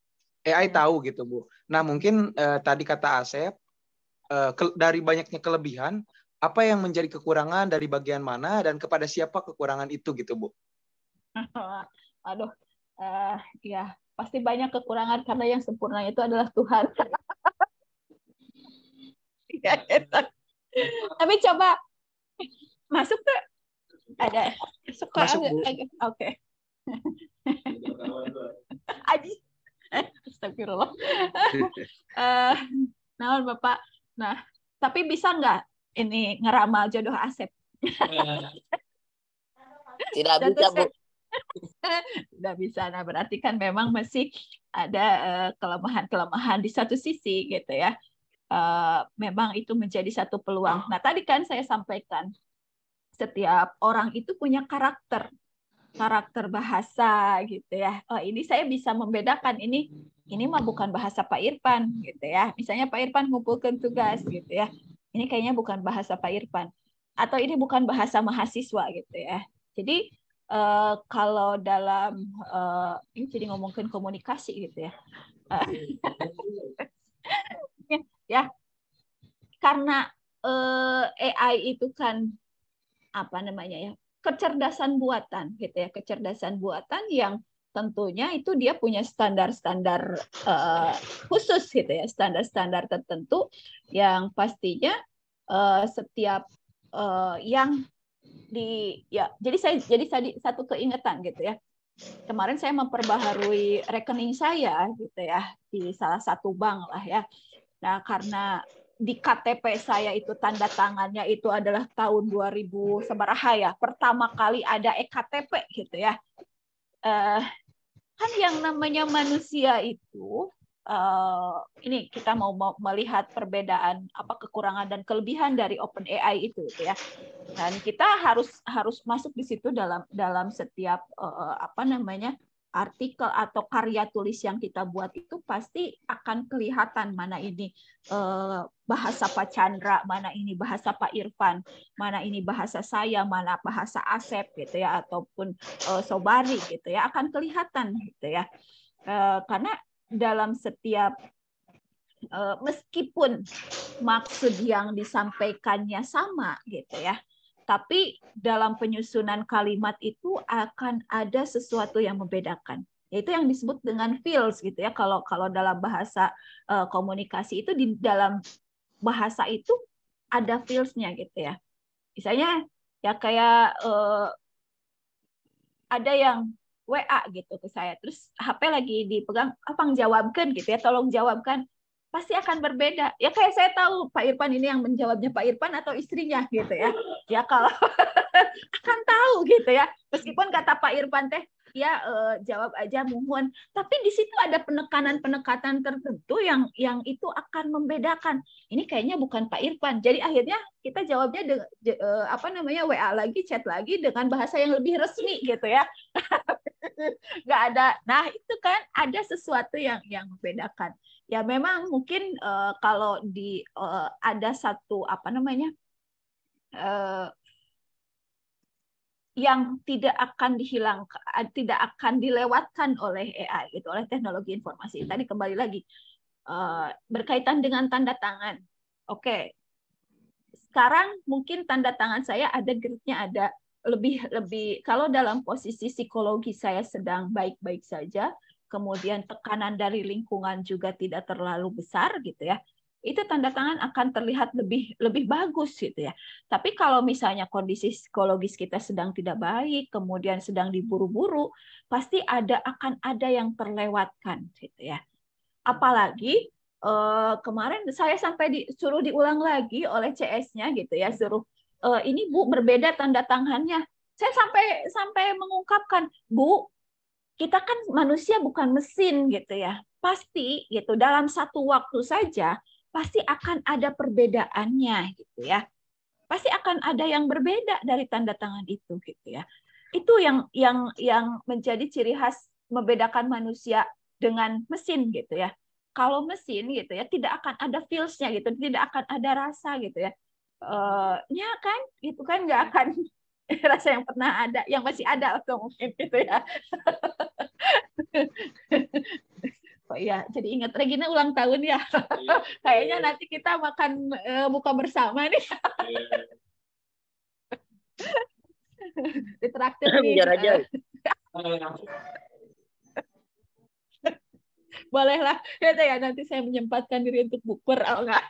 AI hmm. tahu gitu Bu. Nah mungkin eh, tadi kata Asep eh, ke, dari banyaknya kelebihan, apa yang menjadi kekurangan dari bagian mana dan kepada siapa kekurangan itu gitu bu? [laughs] Aduh, uh, ya pasti banyak kekurangan karena yang sempurna itu adalah Tuhan. [laughs] ya, Tapi coba masuk ke ada masuk gitu, oke. Okay. [laughs] Aji, astagfirullah. uh, nah, bapak. Nah, tapi bisa nggak ini ngeramal jodoh Asep. [laughs] Tidak bisa, Bu. [laughs] Tidak bisa. Nah, berarti kan memang masih ada eh, kelemahan-kelemahan di satu sisi gitu ya. Uh, memang itu menjadi satu peluang. Nah, tadi kan saya sampaikan setiap orang itu punya karakter karakter bahasa gitu ya. Oh, ini saya bisa membedakan ini ini mah bukan bahasa Pak Irfan gitu ya. Misalnya Pak Irfan ngumpulkan tugas gitu ya ini kayaknya bukan bahasa Pak Irfan atau ini bukan bahasa mahasiswa gitu ya. Jadi uh, kalau dalam uh, ini jadi ngomongin komunikasi gitu ya. Uh, [laughs] ya karena uh, AI itu kan apa namanya ya kecerdasan buatan gitu ya kecerdasan buatan yang tentunya itu dia punya standar-standar uh, khusus gitu ya, standar-standar tertentu yang pastinya uh, setiap uh, yang di ya jadi saya jadi tadi satu keingetan gitu ya. Kemarin saya memperbaharui rekening saya gitu ya di salah satu bank lah ya. Nah, karena di KTP saya itu tanda tangannya itu adalah tahun 2000 sebaraha ya pertama kali ada ektp gitu ya kan yang namanya manusia itu uh, ini kita mau melihat perbedaan apa kekurangan dan kelebihan dari open AI itu gitu ya dan kita harus harus masuk di situ dalam dalam setiap uh, apa namanya artikel atau karya tulis yang kita buat itu pasti akan kelihatan mana ini eh, bahasa Pak Chandra, mana ini bahasa Pak Irfan, mana ini bahasa saya, mana bahasa Asep gitu ya ataupun eh, Sobari gitu ya akan kelihatan gitu ya. Eh, karena dalam setiap eh, meskipun maksud yang disampaikannya sama gitu ya tapi dalam penyusunan kalimat itu akan ada sesuatu yang membedakan yaitu yang disebut dengan feels gitu ya kalau kalau dalam bahasa uh, komunikasi itu di dalam bahasa itu ada feelsnya gitu ya misalnya ya kayak uh, ada yang WA gitu ke saya terus HP lagi dipegang apa ah, jawabkan gitu ya tolong jawabkan pasti akan berbeda. Ya kayak saya tahu Pak Irfan ini yang menjawabnya Pak Irfan atau istrinya gitu ya. Ya kalau [laughs] akan tahu gitu ya. Meskipun kata Pak Irfan teh Ya uh, jawab aja mohon. Tapi di situ ada penekanan-penekatan tertentu yang yang itu akan membedakan. Ini kayaknya bukan Pak Irfan. Jadi akhirnya kita jawabnya de, de, uh, apa namanya WA lagi, chat lagi dengan bahasa yang lebih resmi gitu ya. [laughs] Nggak ada. Nah itu kan ada sesuatu yang yang membedakan. Ya memang mungkin uh, kalau di uh, ada satu apa namanya yang tidak akan dihilangkan, tidak akan dilewatkan oleh AI gitu, oleh teknologi informasi. Tadi kembali lagi eh, berkaitan dengan tanda tangan. Oke, sekarang mungkin tanda tangan saya ada gerutnya ada lebih lebih kalau dalam posisi psikologi saya sedang baik-baik saja, kemudian tekanan dari lingkungan juga tidak terlalu besar gitu ya itu tanda tangan akan terlihat lebih lebih bagus gitu ya. Tapi kalau misalnya kondisi psikologis kita sedang tidak baik, kemudian sedang diburu-buru, pasti ada akan ada yang terlewatkan gitu ya. Apalagi eh, kemarin saya sampai disuruh diulang lagi oleh CS-nya gitu ya, suruh eh, ini Bu berbeda tanda tangannya. Saya sampai sampai mengungkapkan, Bu, kita kan manusia bukan mesin gitu ya. Pasti gitu dalam satu waktu saja pasti akan ada perbedaannya gitu ya. Pasti akan ada yang berbeda dari tanda tangan itu gitu ya. Itu yang yang yang menjadi ciri khas membedakan manusia dengan mesin gitu ya. Kalau mesin gitu ya tidak akan ada feelsnya gitu, tidak akan ada rasa gitu ya. Uh, ya kan, itu kan nggak akan [laughs] rasa yang pernah ada, yang masih ada atau mungkin gitu ya. [laughs] kok ya. Jadi ingat Regina ulang tahun ya. Iya, [laughs] iya. Kayaknya iya. nanti kita makan uh, buka bersama nih. Iya. [laughs] [laughs] nih. Biar aja. Bolehlah, ya, ya nanti saya menyempatkan diri untuk buker, oh, enggak.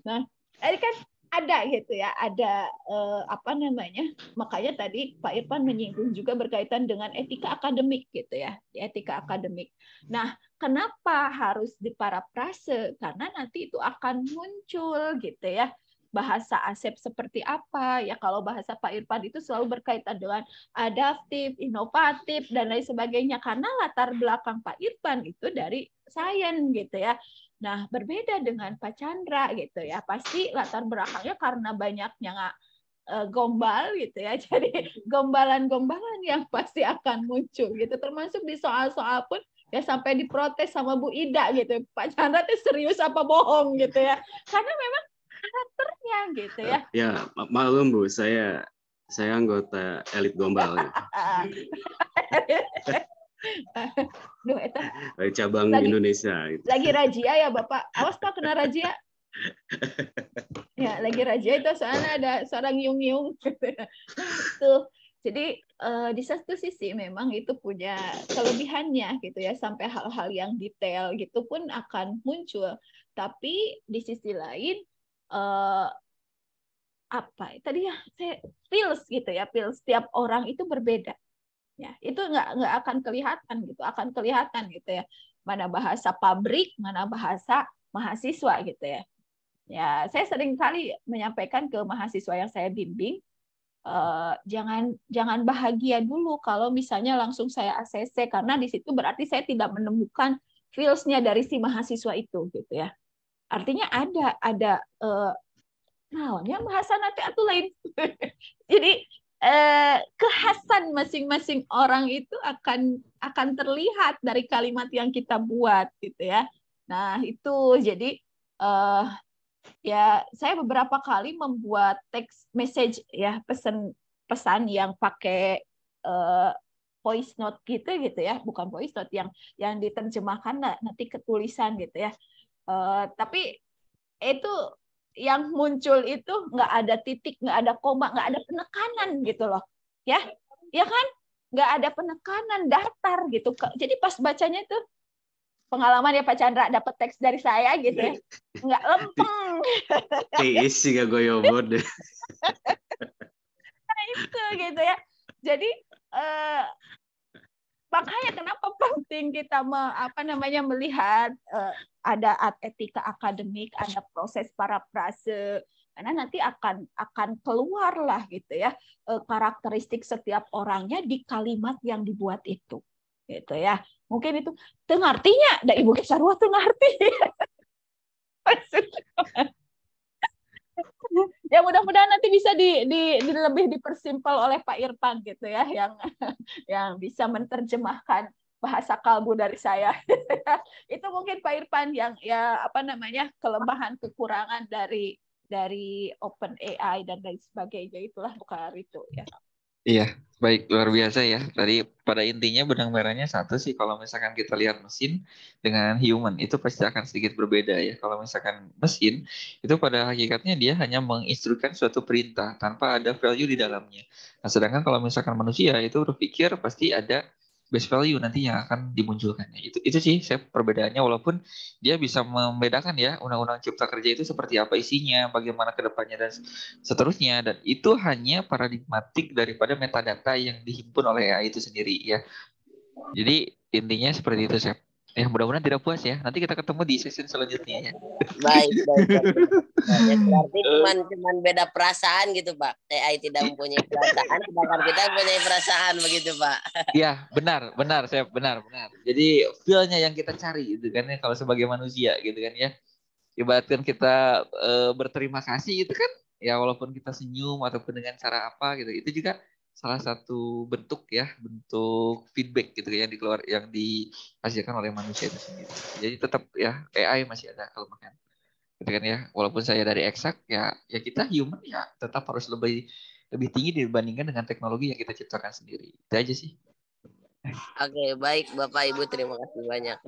nah, ini kan ada gitu ya, ada eh, apa namanya? Makanya tadi Pak Irfan menyinggung juga berkaitan dengan etika akademik gitu ya, etika akademik. Nah, kenapa harus di para prase? Karena nanti itu akan muncul gitu ya bahasa ASEP seperti apa. Ya kalau bahasa Pak Irfan itu selalu berkaitan dengan adaptif, inovatif dan lain sebagainya karena latar belakang Pak Irfan itu dari sains gitu ya. Nah, berbeda dengan Pak Chandra gitu ya. Pasti latar belakangnya karena banyaknya nggak e, gombal gitu ya. [laughs] Jadi gombalan-gombalan yang pasti akan muncul gitu. Termasuk di soal-soal pun ya sampai diprotes sama Bu Ida gitu. Pak Chandra tuh serius apa bohong gitu ya. Karena memang karakternya gitu ya. Uh, ya, maklum Bu, saya saya anggota elit gombal. Ya. [laughs] Duh, cabang lagi, Indonesia. Gitu. Lagi rajia ya Bapak. Awas Pak kena rajia. [laughs] ya, lagi rajia itu soalnya ada seorang yung-yung. [laughs] Tuh. Jadi uh, di satu sisi memang itu punya kelebihannya gitu ya sampai hal-hal yang detail gitu pun akan muncul. Tapi di sisi lain uh, apa ya, tadi ya saya feels gitu ya feels setiap orang itu berbeda ya itu nggak nggak akan kelihatan gitu akan kelihatan gitu ya mana bahasa pabrik mana bahasa mahasiswa gitu ya ya saya sering kali menyampaikan ke mahasiswa yang saya bimbing Uh, jangan jangan bahagia dulu kalau misalnya langsung saya ACC karena di situ berarti saya tidak menemukan feelsnya dari si mahasiswa itu gitu ya Artinya ada ada eh, naonnya bahasa nanti atau lain. [laughs] Jadi eh, kekhasan masing-masing orang itu akan akan terlihat dari kalimat yang kita buat gitu ya. Nah, itu jadi eh, ya saya beberapa kali membuat teks message ya pesan pesan yang pakai eh, voice note gitu gitu ya, bukan voice note yang yang diterjemahkan nah, nanti ketulisan gitu ya. Uh, tapi itu yang muncul itu nggak ada titik, nggak ada koma, nggak ada penekanan gitu loh, ya, ya kan? Nggak ada penekanan datar gitu. Jadi pas bacanya itu pengalaman ya Pak Chandra dapat teks dari saya gitu ya. Nggak lempeng. Tiis [laughs] iya sih nggak goyobot [laughs] nah, itu gitu ya. Jadi eh, makanya kenapa penting kita me, apa namanya melihat uh, ada etika akademik, ada proses para prase karena nanti akan akan keluarlah gitu ya uh, karakteristik setiap orangnya di kalimat yang dibuat itu. Gitu ya. Mungkin itu tengartinya dari Ibu Kisarwa tengarti. [laughs] ya mudah-mudahan nanti bisa di, di, di lebih dipersimpel oleh Pak Irfan gitu ya yang [laughs] yang bisa menerjemahkan bahasa kalbu dari saya. [laughs] itu mungkin Pak Irfan yang ya apa namanya kelemahan kekurangan dari dari open AI dan lain sebagainya itulah bukan itu ya. Iya, baik luar biasa ya. Tadi pada intinya benang merahnya satu sih kalau misalkan kita lihat mesin dengan human itu pasti akan sedikit berbeda ya. Kalau misalkan mesin itu pada hakikatnya dia hanya menginstruksikan suatu perintah tanpa ada value di dalamnya. Nah, sedangkan kalau misalkan manusia itu berpikir pasti ada base value nanti yang akan dimunculkan. Ya, itu itu sih saya perbedaannya walaupun dia bisa membedakan ya undang-undang cipta kerja itu seperti apa isinya, bagaimana kedepannya dan seterusnya dan itu hanya paradigmatik daripada metadata yang dihimpun oleh AI itu sendiri ya. Jadi intinya seperti itu saya. Ya mudah-mudahan tidak puas ya. Nanti kita ketemu di season selanjutnya ya. [laughs] Baik, baik. baik. Nah, ya, berarti eh. cuman cuman beda perasaan gitu pak. TI tidak mempunyai perasaan, sedangkan kita mempunyai perasaan begitu pak. [laughs] Iya benar, benar, saya benar, benar. Jadi feelnya yang kita cari itu kan ya kalau sebagai manusia gitu kan ya. Ibaratkan kita e, berterima kasih itu kan ya walaupun kita senyum ataupun dengan cara apa gitu itu juga salah satu bentuk ya bentuk feedback gitu ya yang dikeluar yang dihasilkan oleh manusia itu sendiri. Jadi tetap ya AI masih ada kalau makan Gitu kan ya. Walaupun saya dari eksak ya ya kita human ya tetap harus lebih lebih tinggi dibandingkan dengan teknologi yang kita ciptakan sendiri. Itu aja sih. Oke, okay, baik Bapak Ibu terima kasih banyak.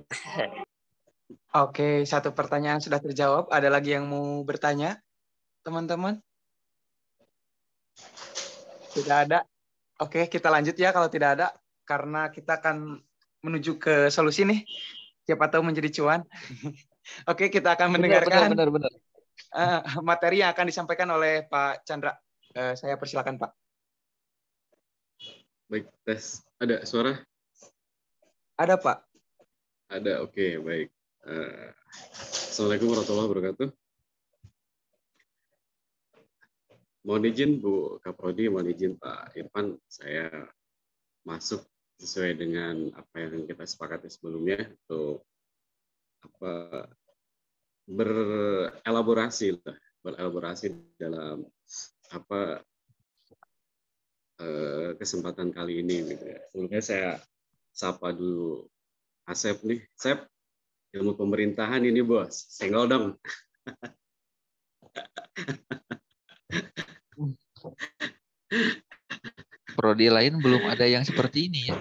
Oke, satu pertanyaan sudah terjawab. Ada lagi yang mau bertanya? Teman-teman? Tidak ada. Oke, kita lanjut ya kalau tidak ada karena kita akan menuju ke solusi nih. Siapa tahu menjadi cuan. [laughs] Oke, kita akan mendengarkan benar, benar, benar, benar. Eh, materi yang akan disampaikan oleh Pak Chandra. Eh, saya persilakan, Pak. Baik, tes. Ada suara? Ada, Pak. Ada, oke, okay, baik. Uh, Assalamualaikum warahmatullahi wabarakatuh. Mohon izin Bu Kaprodi, mohon izin Pak Irfan, saya masuk sesuai dengan apa yang kita sepakati sebelumnya untuk apa berelaborasi lah, berelaborasi dalam apa eh, kesempatan kali ini gitu ya. Sebelumnya saya sapa dulu Asep nih. Asep, ilmu pemerintahan ini bos, senggol dong. [laughs] Prodi lain belum ada yang seperti ini ya.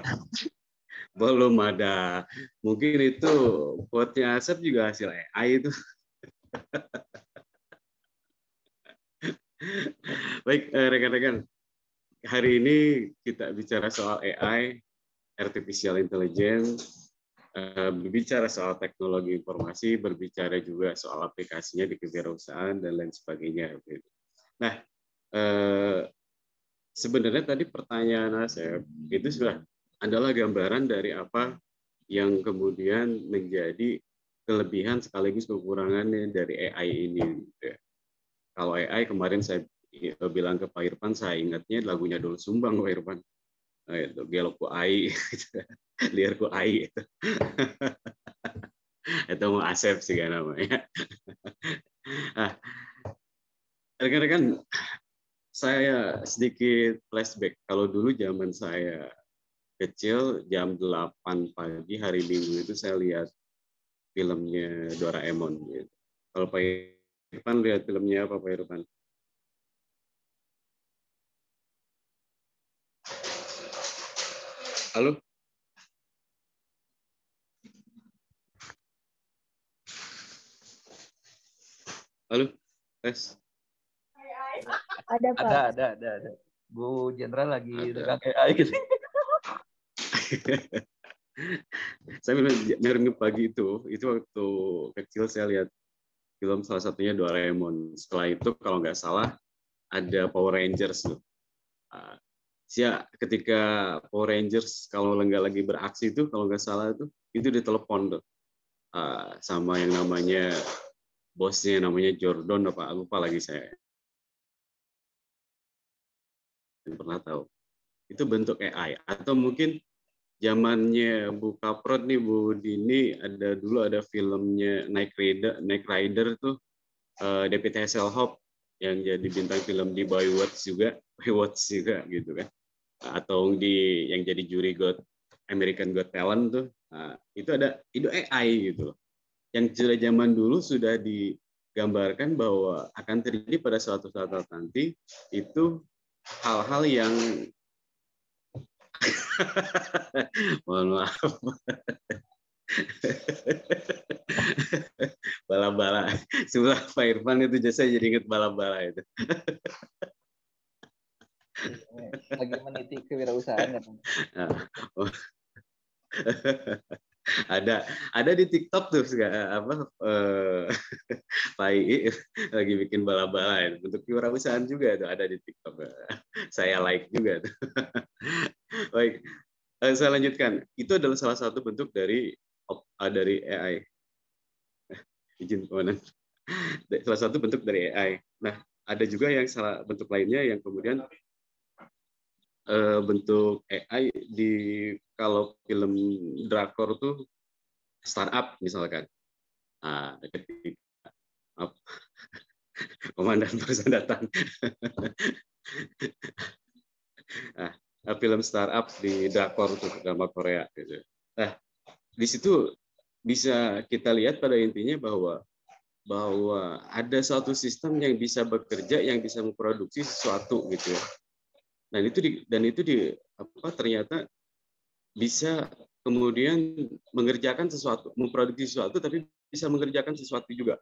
Belum ada. Mungkin itu buatnya Asep juga hasil AI itu. [laughs] Baik, eh, rekan-rekan. Hari ini kita bicara soal AI, artificial intelligence, eh, berbicara soal teknologi informasi, berbicara juga soal aplikasinya di kewirausahaan dan lain sebagainya. Nah, Eh, sebenarnya tadi pertanyaan saya itu sudah adalah gambaran dari apa yang kemudian menjadi kelebihan sekaligus kekurangannya dari AI ini. Gitu ya. Kalau AI kemarin saya eh, bilang ke Pak Irfan, saya ingatnya lagunya dulu Sumbang Pak Irfan. Dialogku nah, itu gelokku AI, [laughs] gitu ya. liarku AI gitu. [laughs] itu. mau Asep sih kan namanya. [laughs] Nah, rekan-rekan, saya sedikit flashback. Kalau dulu zaman saya kecil jam 8 pagi hari Minggu itu saya lihat filmnya Doraemon gitu. Kalau Pak Irfan lihat filmnya apa Pak Irfan? Halo? Halo? Tes? ada pak ada ada ada, ada. Bu Jenderal lagi ada. AI gitu. [laughs] saya mirip pagi itu itu waktu kecil saya lihat film salah satunya Doraemon setelah itu kalau nggak salah ada Power Rangers tuh uh, ketika Power Rangers kalau nggak lagi beraksi itu kalau nggak salah itu itu ditelepon tuh ah, sama yang namanya bosnya namanya Jordan apa lupa lagi saya yang pernah tahu. Itu bentuk AI. Atau mungkin zamannya bu Kaprot nih Bu Dini ada dulu ada filmnya Night Rider Night Rider tuh uh, David Hasselhoff yang jadi bintang film di Baywatch juga [laughs] Baywatch juga gitu kan atau di yang jadi juri God American Got Talent tuh nah, itu ada itu AI gitu loh yang sudah zaman dulu sudah digambarkan bahwa akan terjadi pada suatu saat nanti itu hal-hal yang [laughs] mohon maaf [laughs] bala-bala Pak Irfan itu jasa jadi inget bala-bala itu lagi meniti kewirausahaan ya. [laughs] Ah. Oh. [laughs] ada ada di TikTok tuh eh, apa eh, [laughs] Pak Ii lagi bikin bala-bala untuk ya, kewirausahaan juga tuh ada di TikTok. Eh, [laughs] saya like juga tuh. Baik, saya lanjutkan. Itu adalah salah satu bentuk dari dari AI. Izin kemana? Salah satu bentuk dari AI. Nah, ada juga yang salah bentuk lainnya yang kemudian bentuk AI di kalau film drakor tuh startup misalkan. Nah, ketika oh, apa, [laughs] komandan perusahaan datang. [laughs] nah, eh, film startup di drakor tuh drama Korea gitu. Nah, di situ bisa kita lihat pada intinya bahwa bahwa ada suatu sistem yang bisa bekerja yang bisa memproduksi sesuatu gitu. Ya. Dan itu di, dan itu di apa ternyata bisa kemudian mengerjakan sesuatu, memproduksi sesuatu, tapi bisa mengerjakan sesuatu juga.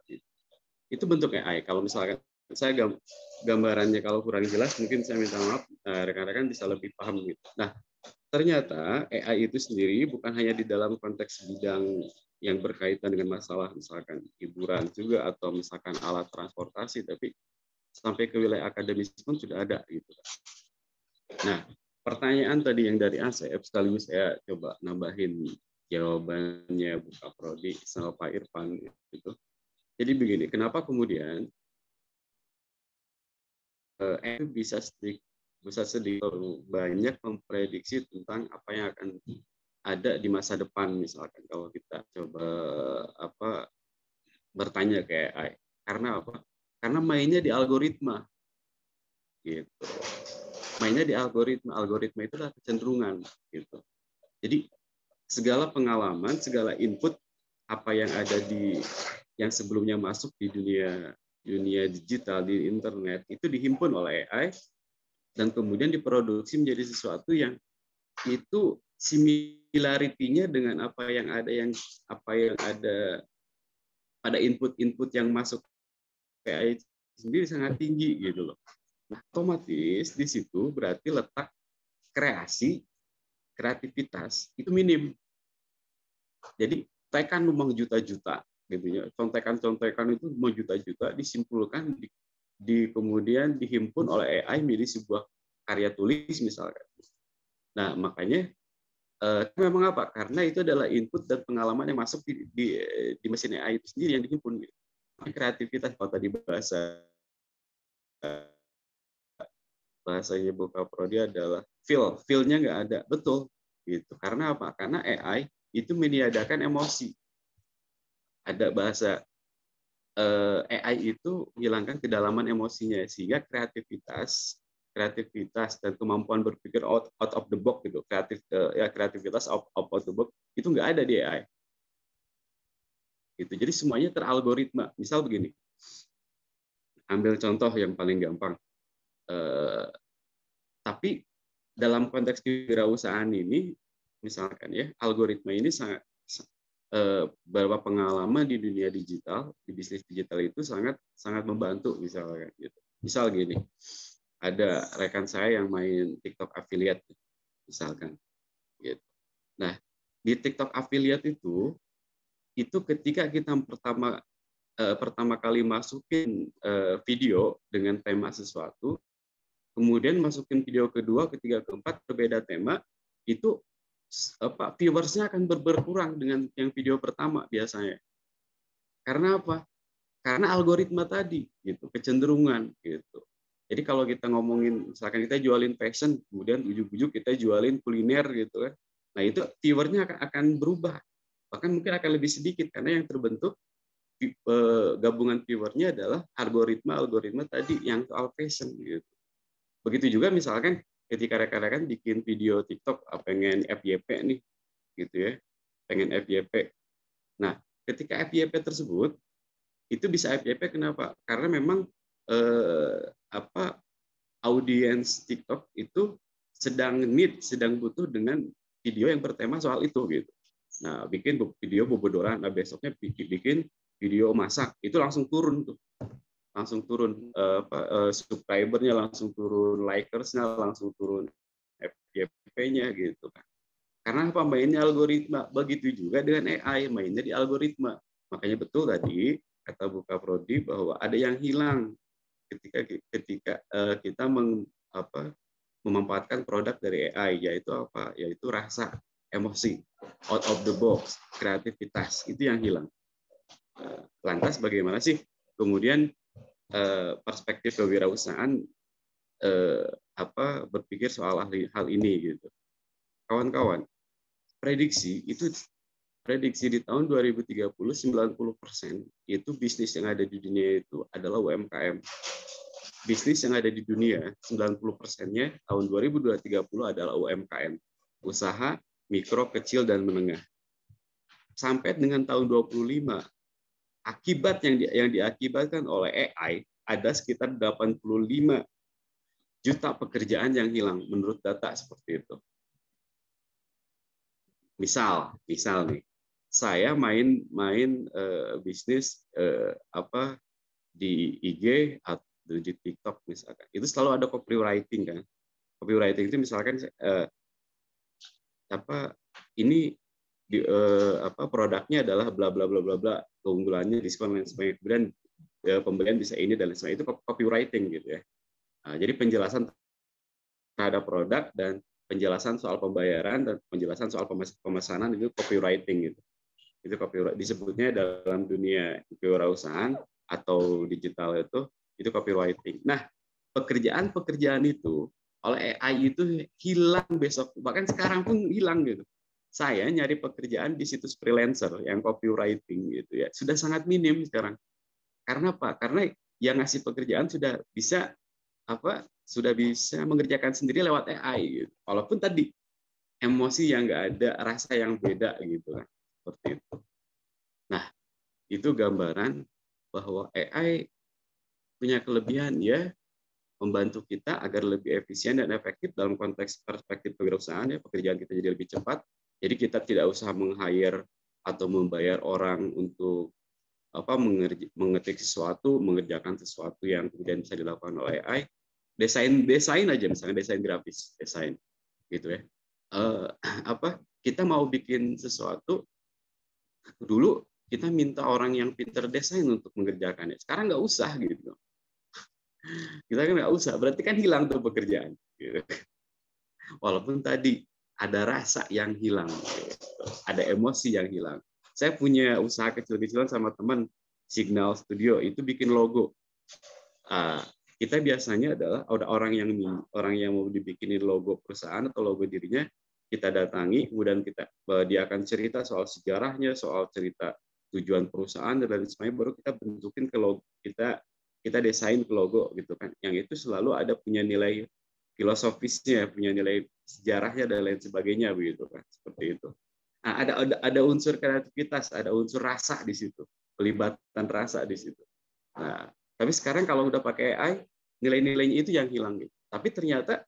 Itu bentuknya AI. Kalau misalkan saya gambarannya kalau kurang jelas, mungkin saya minta maaf eh, rekan-rekan bisa lebih paham gitu. Nah, ternyata AI itu sendiri bukan hanya di dalam konteks bidang yang berkaitan dengan masalah misalkan hiburan juga atau misalkan alat transportasi, tapi sampai ke wilayah akademis pun sudah ada gitu. Nah, pertanyaan tadi yang dari ASEP sekaligus saya coba nambahin jawabannya Buka Prodi sama Pak Irfan itu. Jadi begini, kenapa kemudian eh, bisa sedikit bisa sedikit banyak memprediksi tentang apa yang akan ada di masa depan misalkan kalau kita coba apa bertanya ke AI karena apa karena mainnya di algoritma gitu mainnya di algoritma. Algoritma itu adalah kecenderungan. Gitu. Jadi segala pengalaman, segala input apa yang ada di yang sebelumnya masuk di dunia dunia digital di internet itu dihimpun oleh AI dan kemudian diproduksi menjadi sesuatu yang itu similaritinya dengan apa yang ada yang apa yang ada pada input-input yang masuk ke AI sendiri sangat tinggi gitu loh. Nah, otomatis di situ berarti letak kreasi, kreativitas itu minim. Jadi tekan memang juta-juta gitu ya. Contekan-contekan itu memang juta-juta disimpulkan di, di kemudian dihimpun oleh AI menjadi sebuah karya tulis misalkan. Nah, makanya eh, memang apa? Karena itu adalah input dan pengalaman yang masuk di, di, di mesin AI itu sendiri yang dihimpun. Kreativitas kalau tadi bahasa bahasanya buka prodi adalah feel, feelnya nggak ada, betul gitu. Karena apa? Karena AI itu meniadakan emosi. Ada bahasa eh, AI itu menghilangkan kedalaman emosinya sehingga kreativitas kreativitas dan kemampuan berpikir out, out of the box gitu kreatif eh, ya kreativitas out, out of the box itu nggak ada di AI gitu jadi semuanya teralgoritma misal begini ambil contoh yang paling gampang Eh, tapi dalam konteks kewirausahaan ini, misalkan ya, algoritma ini sangat eh, beberapa pengalaman di dunia digital, di bisnis digital itu sangat sangat membantu misalkan gitu. Misal gini, ada rekan saya yang main TikTok affiliate misalkan gitu. Nah, di TikTok affiliate itu itu ketika kita pertama eh, pertama kali masukin eh, video dengan tema sesuatu kemudian masukin video kedua, ketiga, keempat beda tema, itu apa viewersnya akan berkurang dengan yang video pertama biasanya. Karena apa? Karena algoritma tadi gitu, kecenderungan gitu. Jadi kalau kita ngomongin misalkan kita jualin fashion, kemudian ujuk-ujuk kita jualin kuliner gitu kan. Nah, itu viewernya akan akan berubah. Bahkan mungkin akan lebih sedikit karena yang terbentuk eh, gabungan viewernya adalah algoritma-algoritma tadi yang soal fashion gitu. Begitu juga misalkan ketika rekan-rekan bikin video TikTok ah, pengen FYP nih, gitu ya, pengen FYP. Nah, ketika FYP tersebut itu bisa FYP kenapa? Karena memang eh, apa audiens TikTok itu sedang need, sedang butuh dengan video yang bertema soal itu gitu. Nah, bikin video bobodoran, nah besoknya bikin, bikin video masak, itu langsung turun tuh langsung turun uh, apa, uh, subscribernya langsung turun likersnya langsung turun FYP-nya gitu kan karena apa mainnya algoritma begitu juga dengan AI mainnya di algoritma makanya betul tadi kata buka prodi bahwa ada yang hilang ketika ketika uh, kita meng, apa, memanfaatkan produk dari AI yaitu apa yaitu rasa emosi out of the box kreativitas itu yang hilang nah, lantas bagaimana sih kemudian Eh, perspektif kewirausahaan eh, apa berpikir soal hal ini gitu. Kawan-kawan, prediksi itu prediksi di tahun 2030 90% itu bisnis yang ada di dunia itu adalah UMKM. Bisnis yang ada di dunia 90 persennya tahun 2030 adalah UMKM, usaha mikro, kecil dan menengah. Sampai dengan tahun 25 akibat yang di, yang diakibatkan oleh AI ada sekitar 85 juta pekerjaan yang hilang menurut data seperti itu. Misal, misal nih, saya main main uh, bisnis uh, apa di IG atau di TikTok misalkan. Itu selalu ada copywriting kan. Copywriting itu misalkan uh, apa ini di, uh, apa produknya adalah bla bla bla bla bla keunggulannya diskon dan sebagainya kemudian ya, pembelian bisa ini dan lain sebagainya itu copywriting gitu ya nah, jadi penjelasan terhadap produk dan penjelasan soal pembayaran dan penjelasan soal pemesanan itu copywriting gitu. Itu copywriting disebutnya dalam dunia kewirausahaan atau digital itu itu copywriting. Nah, pekerjaan-pekerjaan itu oleh AI itu hilang besok bahkan sekarang pun hilang gitu saya nyari pekerjaan di situs freelancer yang copywriting gitu ya sudah sangat minim sekarang karena apa karena yang ngasih pekerjaan sudah bisa apa sudah bisa mengerjakan sendiri lewat AI gitu. walaupun tadi emosi yang nggak ada rasa yang beda gitu kan seperti itu nah itu gambaran bahwa AI punya kelebihan ya membantu kita agar lebih efisien dan efektif dalam konteks perspektif perusahaan ya pekerjaan kita jadi lebih cepat jadi kita tidak usah meng-hire atau membayar orang untuk apa mengetik sesuatu, mengerjakan sesuatu yang kemudian bisa dilakukan oleh AI. Desain desain aja misalnya desain grafis, desain gitu ya. Uh, [clears throat] apa kita mau bikin sesuatu dulu kita minta orang yang pinter desain untuk mengerjakannya. Sekarang nggak usah gitu. [laughs] Kita kan nggak usah, berarti kan hilang tuh pekerjaan. Gitu. [laughs] Walaupun tadi ada rasa yang hilang, ada emosi yang hilang. Saya punya usaha kecil-kecilan sama teman Signal Studio itu bikin logo. Ah, kita biasanya adalah ada orang yang orang yang mau dibikinin logo perusahaan atau logo dirinya kita datangi, kemudian kita eh, dia akan cerita soal sejarahnya, soal cerita tujuan perusahaan dan lain sebagainya, baru kita bentukin ke logo kita kita desain ke logo gitu kan. Yang itu selalu ada punya nilai filosofisnya, punya nilai sejarahnya dan lain sebagainya begitu kan, seperti itu. Nah, ada ada ada unsur kreativitas, ada unsur rasa di situ, pelibatan rasa di situ. Nah, tapi sekarang kalau udah pakai AI, nilai-nilainya itu yang hilang gitu. Tapi ternyata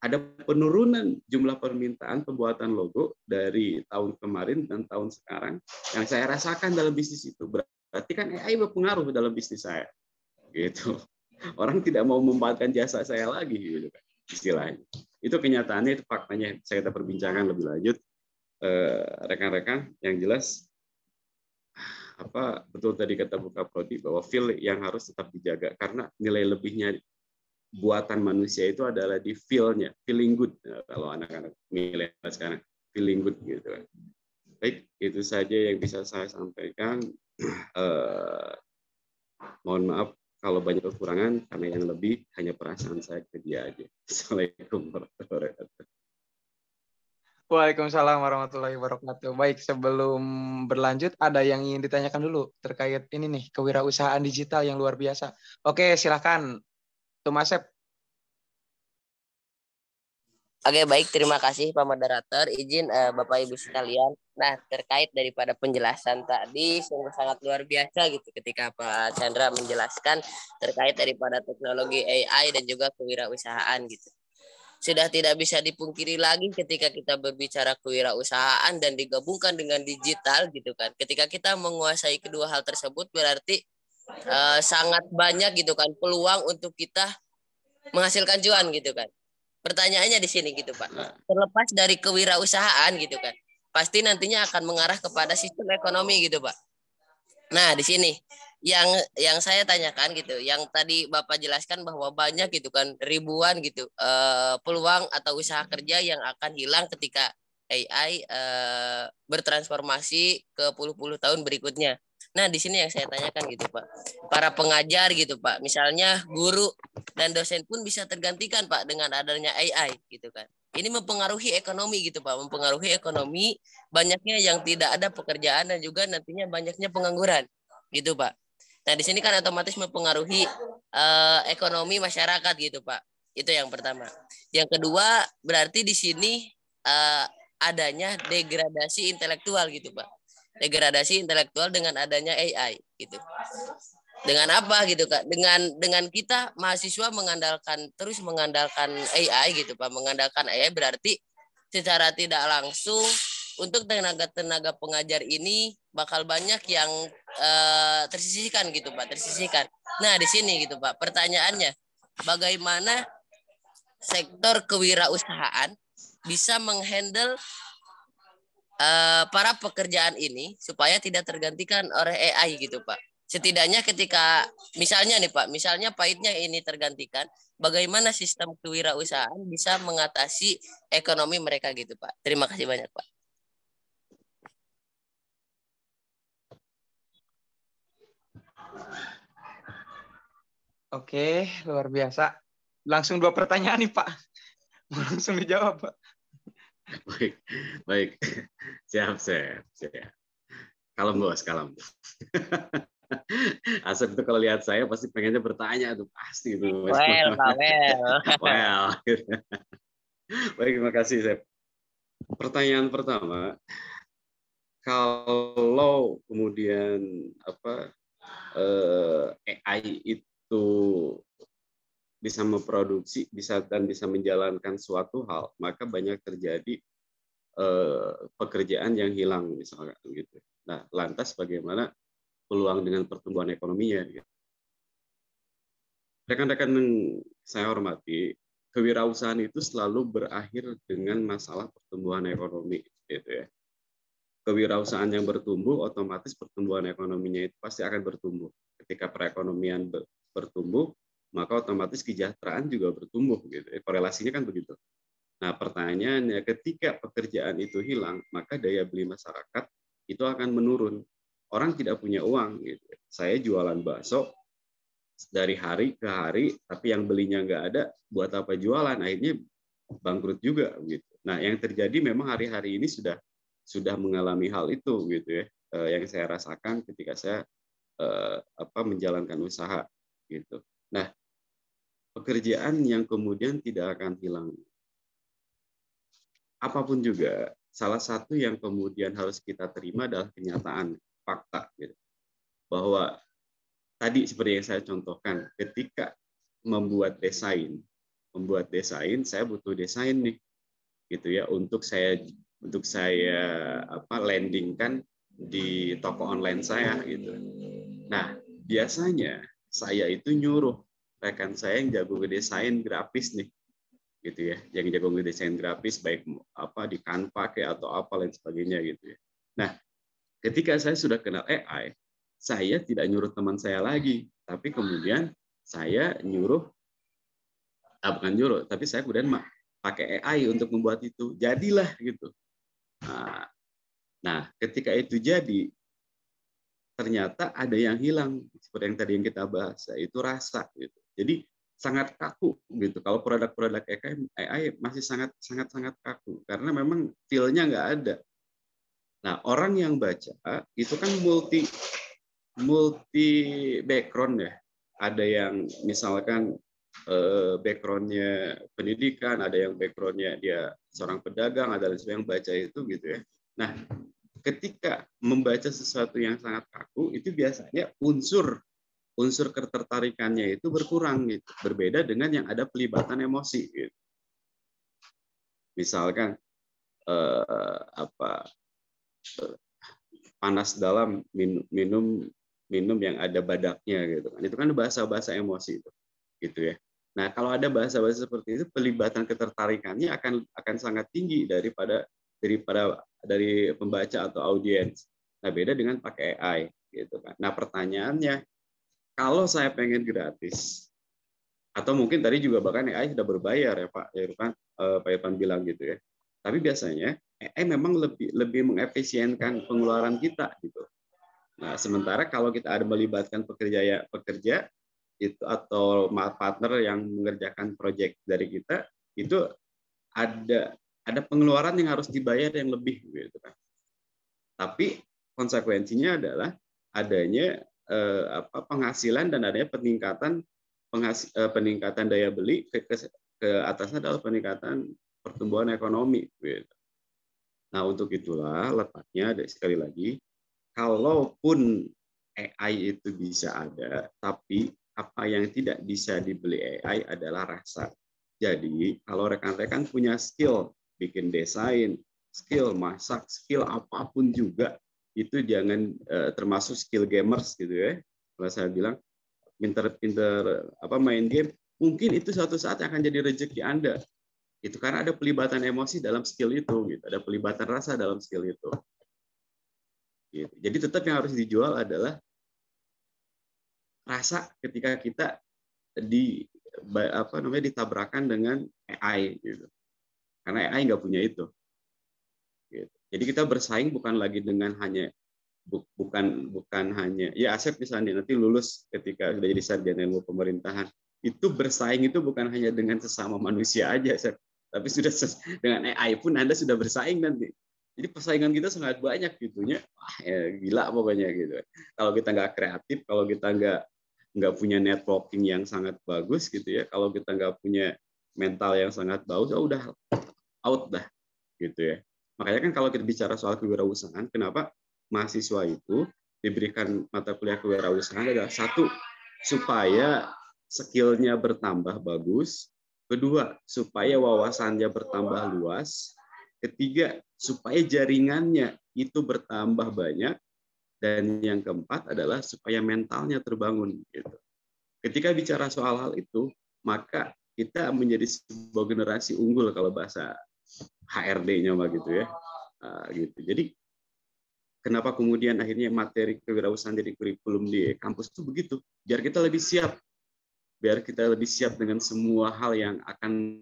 ada penurunan jumlah permintaan pembuatan logo dari tahun kemarin dan tahun sekarang yang saya rasakan dalam bisnis itu. Berarti kan AI berpengaruh dalam bisnis saya. Gitu. Orang tidak mau membuatkan jasa saya lagi gitu kan istilahnya. Itu kenyataannya, itu faktanya. Saya kita perbincangan lebih lanjut eh, rekan-rekan. Eh, yang jelas apa betul tadi kata bu kaprodi bahwa feel yang harus tetap dijaga karena nilai lebihnya buatan manusia itu adalah di feel-nya, feeling good eh, kalau anak-anak milenial sekarang, feeling good gitu. kan. Baik, itu saja yang bisa saya sampaikan. Eh, mohon maaf kalau banyak kekurangan karena yang lebih hanya perasaan saya ke dia aja. Assalamualaikum warahmatullahi wabarakatuh. Waalaikumsalam warahmatullahi wabarakatuh. Baik, sebelum berlanjut ada yang ingin ditanyakan dulu terkait ini nih kewirausahaan digital yang luar biasa. Oke, silakan. Tumasep. Oke baik terima kasih Pak Moderator izin uh, Bapak Ibu sekalian. Nah terkait daripada penjelasan tadi sungguh sangat luar biasa gitu ketika Pak Chandra menjelaskan terkait daripada teknologi AI dan juga kewirausahaan gitu. Sudah tidak bisa dipungkiri lagi ketika kita berbicara kewirausahaan dan digabungkan dengan digital gitu kan. Ketika kita menguasai kedua hal tersebut berarti uh, sangat banyak gitu kan peluang untuk kita menghasilkan cuan gitu kan pertanyaannya di sini gitu Pak. Ah. Terlepas dari kewirausahaan gitu kan. Pasti nantinya akan mengarah kepada sistem ekonomi gitu Pak. Nah, di sini yang yang saya tanyakan gitu, yang tadi Bapak jelaskan bahwa banyak gitu kan ribuan gitu uh, peluang atau usaha kerja yang akan hilang ketika AI uh, eh, bertransformasi ke puluh-puluh tahun berikutnya. Nah, di sini yang saya tanyakan gitu, Pak. Para pengajar gitu, Pak. Misalnya guru dan dosen pun bisa tergantikan, Pak, dengan adanya AI gitu kan. Ini mempengaruhi ekonomi gitu, Pak. Mempengaruhi ekonomi banyaknya yang tidak ada pekerjaan dan juga nantinya banyaknya pengangguran. Gitu, Pak. Nah, di sini kan otomatis mempengaruhi uh, ekonomi masyarakat gitu, Pak. Itu yang pertama. Yang kedua, berarti di sini uh, adanya degradasi intelektual gitu, Pak degradasi intelektual dengan adanya AI gitu. Dengan apa gitu Kak? Dengan dengan kita mahasiswa mengandalkan terus mengandalkan AI gitu Pak. Mengandalkan AI berarti secara tidak langsung untuk tenaga-tenaga pengajar ini bakal banyak yang uh, tersisihkan gitu Pak, tersisihkan. Nah, di sini gitu Pak, pertanyaannya bagaimana sektor kewirausahaan bisa menghandle Eh, para pekerjaan ini supaya tidak tergantikan oleh AI gitu Pak. Setidaknya ketika misalnya nih Pak, misalnya pahitnya ini tergantikan, bagaimana sistem kewirausahaan bisa mengatasi ekonomi mereka gitu Pak. Terima kasih banyak Pak. Oke, luar biasa. Langsung dua pertanyaan nih Pak. [laughs] Langsung dijawab Pak baik baik siap siap siap kalem bos kalem [laughs] Asep itu kalau lihat saya pasti pengennya bertanya tuh pasti itu. Well, well. well. [laughs] [laughs] Baik, terima kasih Sep. Pertanyaan pertama, kalau kemudian apa eh, AI itu bisa memproduksi bisa dan bisa menjalankan suatu hal maka banyak terjadi eh, pekerjaan yang hilang misalnya gitu nah lantas bagaimana peluang dengan pertumbuhan ekonominya gitu. rekan-rekan yang saya hormati kewirausahaan itu selalu berakhir dengan masalah pertumbuhan ekonomi gitu ya kewirausahaan yang bertumbuh otomatis pertumbuhan ekonominya itu pasti akan bertumbuh ketika perekonomian bertumbuh maka otomatis kesejahteraan juga bertumbuh gitu. Eh, korelasinya kan begitu. Nah, pertanyaannya ketika pekerjaan itu hilang, maka daya beli masyarakat itu akan menurun. Orang tidak punya uang gitu. Saya jualan bakso dari hari ke hari, tapi yang belinya nggak ada, buat apa jualan? Akhirnya bangkrut juga gitu. Nah, yang terjadi memang hari-hari ini sudah sudah mengalami hal itu gitu ya. Eh, yang saya rasakan ketika saya eh, apa menjalankan usaha gitu. Nah, pekerjaan yang kemudian tidak akan hilang. Apapun juga, salah satu yang kemudian harus kita terima adalah kenyataan, fakta. Gitu. Bahwa tadi seperti yang saya contohkan, ketika membuat desain, membuat desain, saya butuh desain nih, gitu ya, untuk saya untuk saya apa landingkan di toko online saya gitu. Nah, biasanya saya itu nyuruh rekan saya yang jago desain grafis nih gitu ya yang jago desain grafis baik apa di Canva kayak atau apa lain sebagainya gitu ya nah ketika saya sudah kenal AI saya tidak nyuruh teman saya lagi tapi kemudian saya nyuruh ah, bukan nyuruh tapi saya kemudian pakai AI untuk membuat itu jadilah gitu nah, nah, ketika itu jadi ternyata ada yang hilang seperti yang tadi yang kita bahas itu rasa gitu jadi sangat kaku gitu. Kalau produk-produk AI masih sangat sangat sangat kaku karena memang feel-nya nggak ada. Nah orang yang baca itu kan multi multi background ya. Ada yang misalkan eh, backgroundnya pendidikan, ada yang backgroundnya dia seorang pedagang, ada yang baca itu gitu ya. Nah ketika membaca sesuatu yang sangat kaku itu biasanya unsur unsur ketertarikannya itu berkurang gitu. Berbeda dengan yang ada pelibatan emosi gitu. Misalkan eh, apa eh, panas dalam minum, minum minum yang ada badaknya gitu kan. Itu kan bahasa-bahasa emosi itu. Gitu ya. Nah, kalau ada bahasa-bahasa seperti itu pelibatan ketertarikannya akan akan sangat tinggi daripada daripada dari pembaca atau audiens. Nah, beda dengan pakai AI gitu kan. Nah, pertanyaannya kalau saya pengen gratis atau mungkin tadi juga bahkan AI sudah berbayar ya Pak ya Irfan eh, Pak Irfan bilang gitu ya. Tapi biasanya AI memang lebih lebih mengefisienkan pengeluaran kita gitu. Nah, sementara kalau kita ada melibatkan pekerja ya pekerja itu atau partner yang mengerjakan proyek dari kita itu ada ada pengeluaran yang harus dibayar yang lebih gitu kan. Tapi konsekuensinya adalah adanya Eh, apa, penghasilan dan adanya peningkatan eh, peningkatan daya beli ke, ke, ke atasnya adalah peningkatan pertumbuhan ekonomi. Gitu. Nah untuk itulah letaknya sekali lagi kalaupun AI itu bisa ada, tapi apa yang tidak bisa dibeli AI adalah rasa. Jadi kalau rekan-rekan punya skill bikin desain, skill masak, skill apapun juga itu jangan uh, termasuk skill gamers gitu ya. Kalau saya bilang pinter-pinter apa main game, mungkin itu suatu saat akan jadi rezeki Anda. Itu karena ada pelibatan emosi dalam skill itu gitu, ada pelibatan rasa dalam skill itu. Gitu. Jadi tetap yang harus dijual adalah rasa ketika kita di apa namanya ditabrakan dengan AI gitu. Karena AI nggak punya itu. Jadi kita bersaing bukan lagi dengan hanya bu, bukan bukan hanya ya Asep misalnya nanti lulus ketika sudah jadi sarjana ilmu pemerintahan itu bersaing itu bukan hanya dengan sesama manusia aja Asep, tapi sudah dengan AI pun Anda sudah bersaing nanti. Jadi persaingan kita sangat banyak gitunya, wah ya, gila pokoknya gitu. Kalau kita nggak kreatif, kalau kita nggak nggak punya networking yang sangat bagus gitu ya, kalau kita nggak punya mental yang sangat bagus, ya udah out dah gitu ya. Makanya kan kalau kita bicara soal kewirausahaan, kenapa mahasiswa itu diberikan mata kuliah kewirausahaan adalah satu supaya skillnya bertambah bagus, kedua supaya wawasannya bertambah luas, ketiga supaya jaringannya itu bertambah banyak, dan yang keempat adalah supaya mentalnya terbangun. Gitu. Ketika bicara soal hal itu, maka kita menjadi sebuah generasi unggul kalau bahasa HRD-nya mbak gitu ya. Ah, gitu. Jadi kenapa kemudian akhirnya materi kewirausahaan jadi kurikulum di kampus itu begitu? Biar kita lebih siap, biar kita lebih siap dengan semua hal yang akan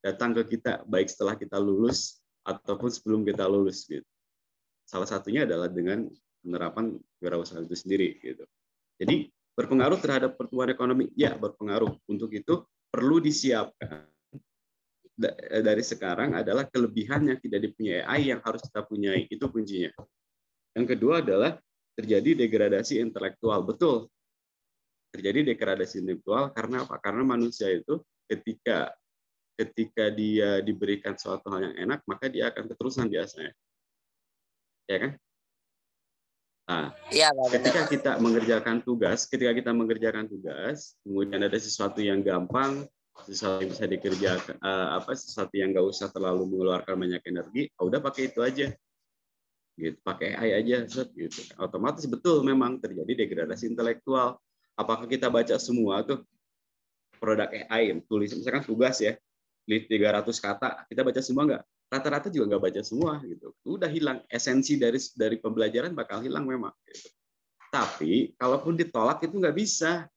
datang ke kita, baik setelah kita lulus ataupun sebelum kita lulus gitu. Salah satunya adalah dengan penerapan kewirausahaan itu sendiri gitu. Jadi berpengaruh terhadap pertumbuhan ekonomi, ya berpengaruh. Untuk itu perlu disiapkan E, dari sekarang adalah kelebihan yang tidak dipunyai AI yang harus kita punyai. Itu kuncinya. Yang kedua adalah terjadi degradasi intelektual. Betul. Terjadi degradasi intelektual karena apa? Karena manusia itu ketika ketika dia diberikan suatu hal yang enak, maka dia akan keterusan biasanya. Ya kan? Nah, ya, ketika kita mengerjakan tugas, ketika kita mengerjakan tugas, kemudian ada sesuatu yang gampang, sesuatu yang bisa dikerjakan uh, apa sesuatu yang nggak usah terlalu mengeluarkan banyak energi oh, udah pakai itu aja gitu pakai AI aja set gitu otomatis betul memang terjadi degradasi intelektual apakah kita baca semua tuh produk AI tulis misalkan tugas ya di 300 kata kita baca semua nggak rata-rata juga nggak baca semua gitu udah hilang esensi dari dari pembelajaran bakal hilang memang gitu. tapi kalaupun ditolak itu nggak bisa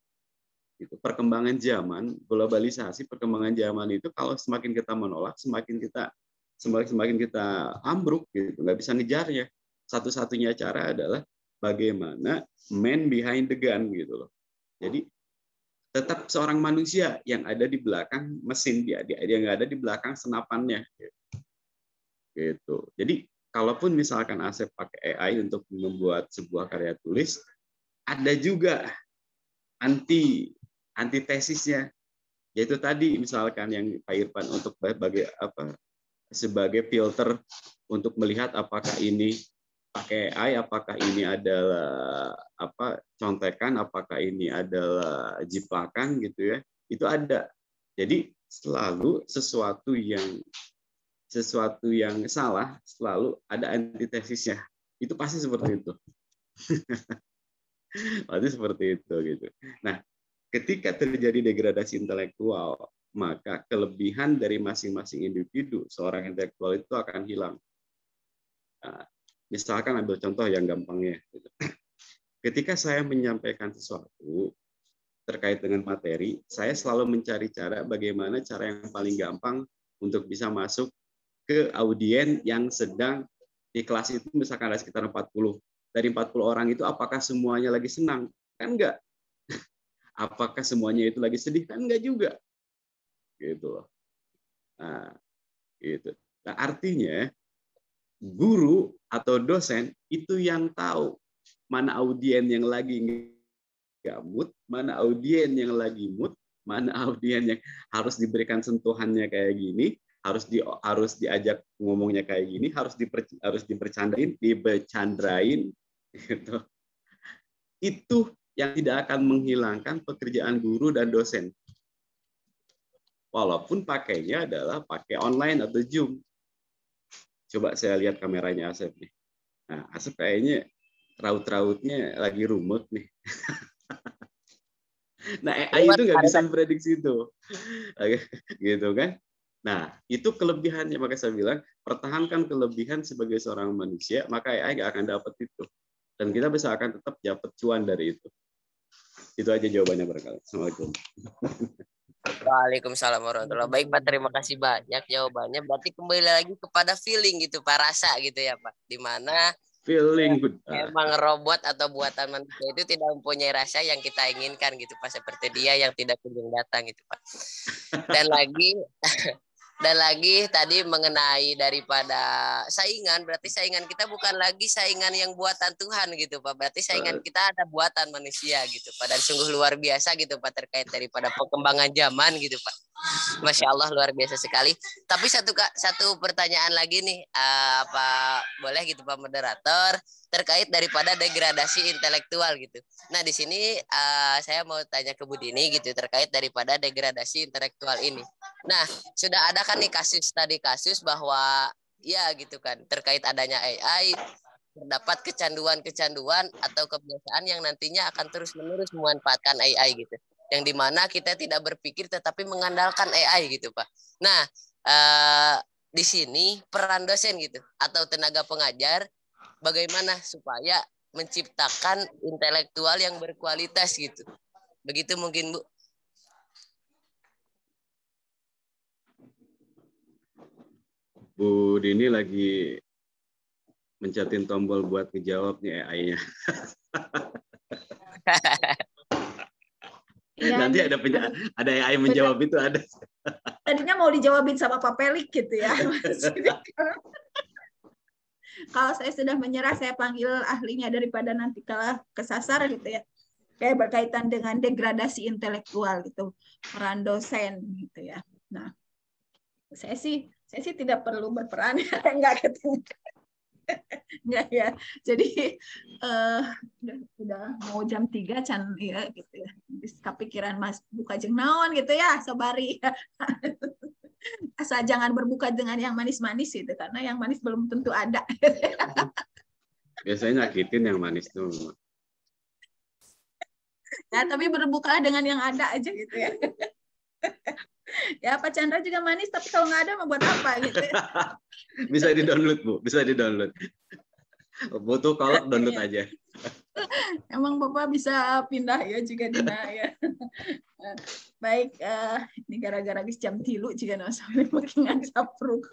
gitu. perkembangan zaman, globalisasi, perkembangan zaman itu kalau semakin kita menolak, semakin kita semakin semakin kita ambruk gitu, nggak bisa ngejar ya. Satu-satunya cara adalah bagaimana man behind the gun gitu loh. Jadi tetap seorang manusia yang ada di belakang mesin dia, dia yang ada di belakang senapannya. gitu. Jadi kalaupun misalkan Asep pakai AI untuk membuat sebuah karya tulis, ada juga anti antitesisnya yaitu tadi misalkan yang Pak Irfan untuk sebagai apa sebagai filter untuk melihat apakah ini pakai AI apakah ini adalah apa contekan apakah ini adalah jiplakan gitu ya itu ada jadi selalu sesuatu yang sesuatu yang salah selalu ada antitesisnya itu pasti seperti itu [laughs] pasti seperti itu gitu nah ketika terjadi degradasi intelektual, maka kelebihan dari masing-masing individu seorang intelektual itu akan hilang. Nah, misalkan ambil contoh yang gampangnya. Gitu. [clears throat] Ketika saya menyampaikan sesuatu terkait dengan materi, saya selalu mencari cara bagaimana cara yang paling gampang untuk bisa masuk ke audiens yang sedang di kelas itu misalkan ada sekitar 40. Dari 40 orang itu apakah semuanya lagi senang? Kan enggak apakah semuanya itu lagi sedih kan enggak juga gitu loh nah, itu. nah, artinya guru atau dosen itu yang tahu mana audien yang lagi nggak mood, mana audien yang lagi mood, mana [laughs] audien yang harus diberikan sentuhannya kayak gini, harus di harus diajak ngomongnya kayak gini, harus diper, harus dipercandain, dibercandain [laughs] gitu. Itu yang tidak akan menghilangkan pekerjaan guru dan dosen. Walaupun pakainya adalah pakai online atau Zoom. Coba saya lihat kameranya Asep nih. Nah, Asep kayaknya raut-rautnya lagi rumut nih. [laughs] nah, AI itu nggak bisa memprediksi itu. gitu kan? Nah, itu kelebihannya. Maka saya bilang, pertahankan kelebihan sebagai seorang manusia, maka AI nggak akan dapat itu. Dan kita bisa akan tetap dapat cuan dari itu. Itu aja jawabannya barangkali. Assalamualaikum. Waalaikumsalam warahmatullahi Baik Pak, terima kasih banyak jawabannya. Berarti kembali lagi kepada feeling gitu, Pak rasa gitu ya Pak. Dimana feeling Emang robot atau buatan manusia itu tidak mempunyai rasa yang kita inginkan gitu Pak. Seperti dia yang tidak kunjung datang gitu Pak. Dan lagi [laughs] dan lagi tadi mengenai daripada saingan berarti saingan kita bukan lagi saingan yang buatan Tuhan gitu Pak berarti saingan kita ada buatan manusia gitu Pak dan sungguh luar biasa gitu Pak terkait daripada perkembangan zaman gitu Pak Masya Allah luar biasa sekali. Tapi satu kak satu pertanyaan lagi nih, eh, apa boleh gitu Pak moderator terkait daripada degradasi intelektual gitu. Nah di sini uh, saya mau tanya ke Bu Dini gitu terkait daripada degradasi intelektual ini. Nah sudah ada kan nih kasus tadi kasus bahwa ya gitu kan terkait adanya AI terdapat kecanduan-kecanduan atau kebiasaan yang nantinya akan terus-menerus memanfaatkan AI gitu yang dimana kita tidak berpikir tetapi mengandalkan AI gitu pak. Nah eh, di sini peran dosen gitu atau tenaga pengajar bagaimana supaya menciptakan intelektual yang berkualitas gitu. Begitu mungkin Bu. Bu Dini lagi mencatin tombol buat ngejawab nih AI-nya. [laughs] Ya, Nanti iya. ada punya, ada AI menjawab itu ada. Tadinya mau dijawabin sama Pak Pelik gitu ya. [laughs] kalau saya sudah menyerah, saya panggil ahlinya daripada nanti kalah kesasar gitu ya. Kayak berkaitan dengan degradasi intelektual gitu, peran dosen gitu ya. Nah, saya sih saya sih tidak perlu berperan, [laughs] ya enggak gitu. Ya [laughs] ya. Jadi uh, udah, mau jam tiga can ya gitu ya. Kepikiran Mas buka jeng naon gitu ya, sobari. [laughs] Asal jangan berbuka dengan yang manis-manis gitu karena yang manis belum tentu ada. [laughs] Biasanya nyakitin yang manis tuh. Ya, tapi berbuka dengan yang ada aja gitu ya ya Pak Chandra juga manis tapi kalau nggak ada mau buat apa gitu ya? [laughs] bisa di download bu bisa di download butuh kalau download aja [laughs] emang bapak bisa pindah ya juga Dina ya [laughs] baik uh, ini gara-gara bis jam tilu juga nggak sampai makin ngasapruk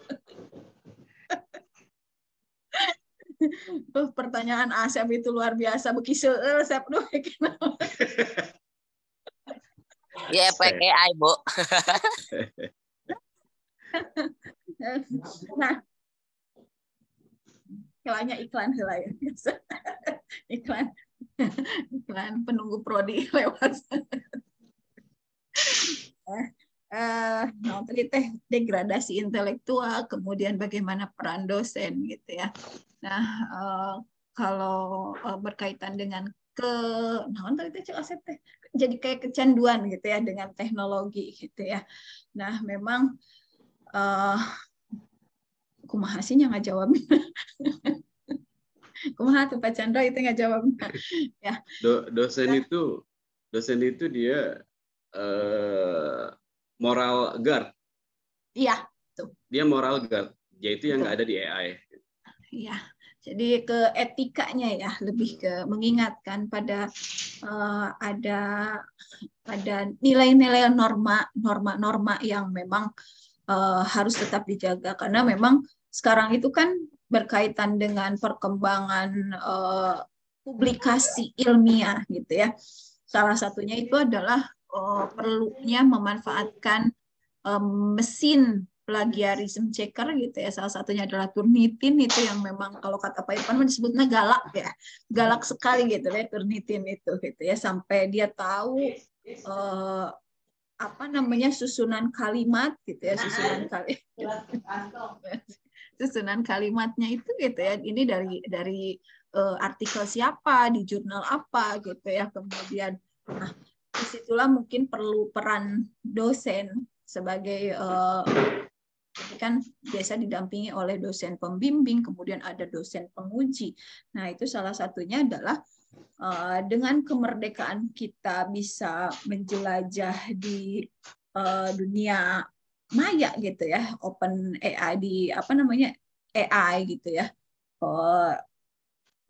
Tuh, oh, pertanyaan Asep itu luar biasa. Bekisel, eh, Asep. Duh, Ya PKI, Bu. nah, kelanya iklan selain [laughs] iklan iklan penunggu prodi lewat. eh, nah, teh degradasi intelektual, kemudian bagaimana peran dosen gitu ya. Nah, uh, kalau eh, berkaitan dengan ke nah cek aset teh jadi kayak kecanduan gitu ya dengan teknologi gitu ya. Nah, memang uh, kumaha yang nggak jawab. [laughs] kumaha tuh Pak Chandra itu nggak jawab. [laughs] ya. Do, dosen nah. itu dosen itu dia uh, moral guard. Iya, Dia moral guard, yaitu yang nggak ada di AI. Iya. Jadi ke etikanya ya, lebih ke mengingatkan pada uh, ada ada nilai-nilai norma norma-norma yang memang uh, harus tetap dijaga karena memang sekarang itu kan berkaitan dengan perkembangan uh, publikasi ilmiah gitu ya. Salah satunya itu adalah uh, perlunya memanfaatkan um, mesin plagiarism checker gitu ya. Salah satunya adalah Turnitin itu yang memang kalau kata Pak Irfan disebutnya galak ya. Galak sekali gitu ya Turnitin itu gitu ya sampai dia tahu uh, apa namanya susunan kalimat gitu ya, susunan kalimat. [laughs] susunan kalimatnya itu gitu ya. Ini dari dari uh, artikel siapa, di jurnal apa gitu ya. Kemudian nah disitulah mungkin perlu peran dosen sebagai uh, jadi kan biasa didampingi oleh dosen pembimbing, kemudian ada dosen penguji. Nah, itu salah satunya adalah eh, dengan kemerdekaan kita bisa menjelajah di eh, dunia maya gitu ya, open AI di apa namanya AI gitu ya, eh,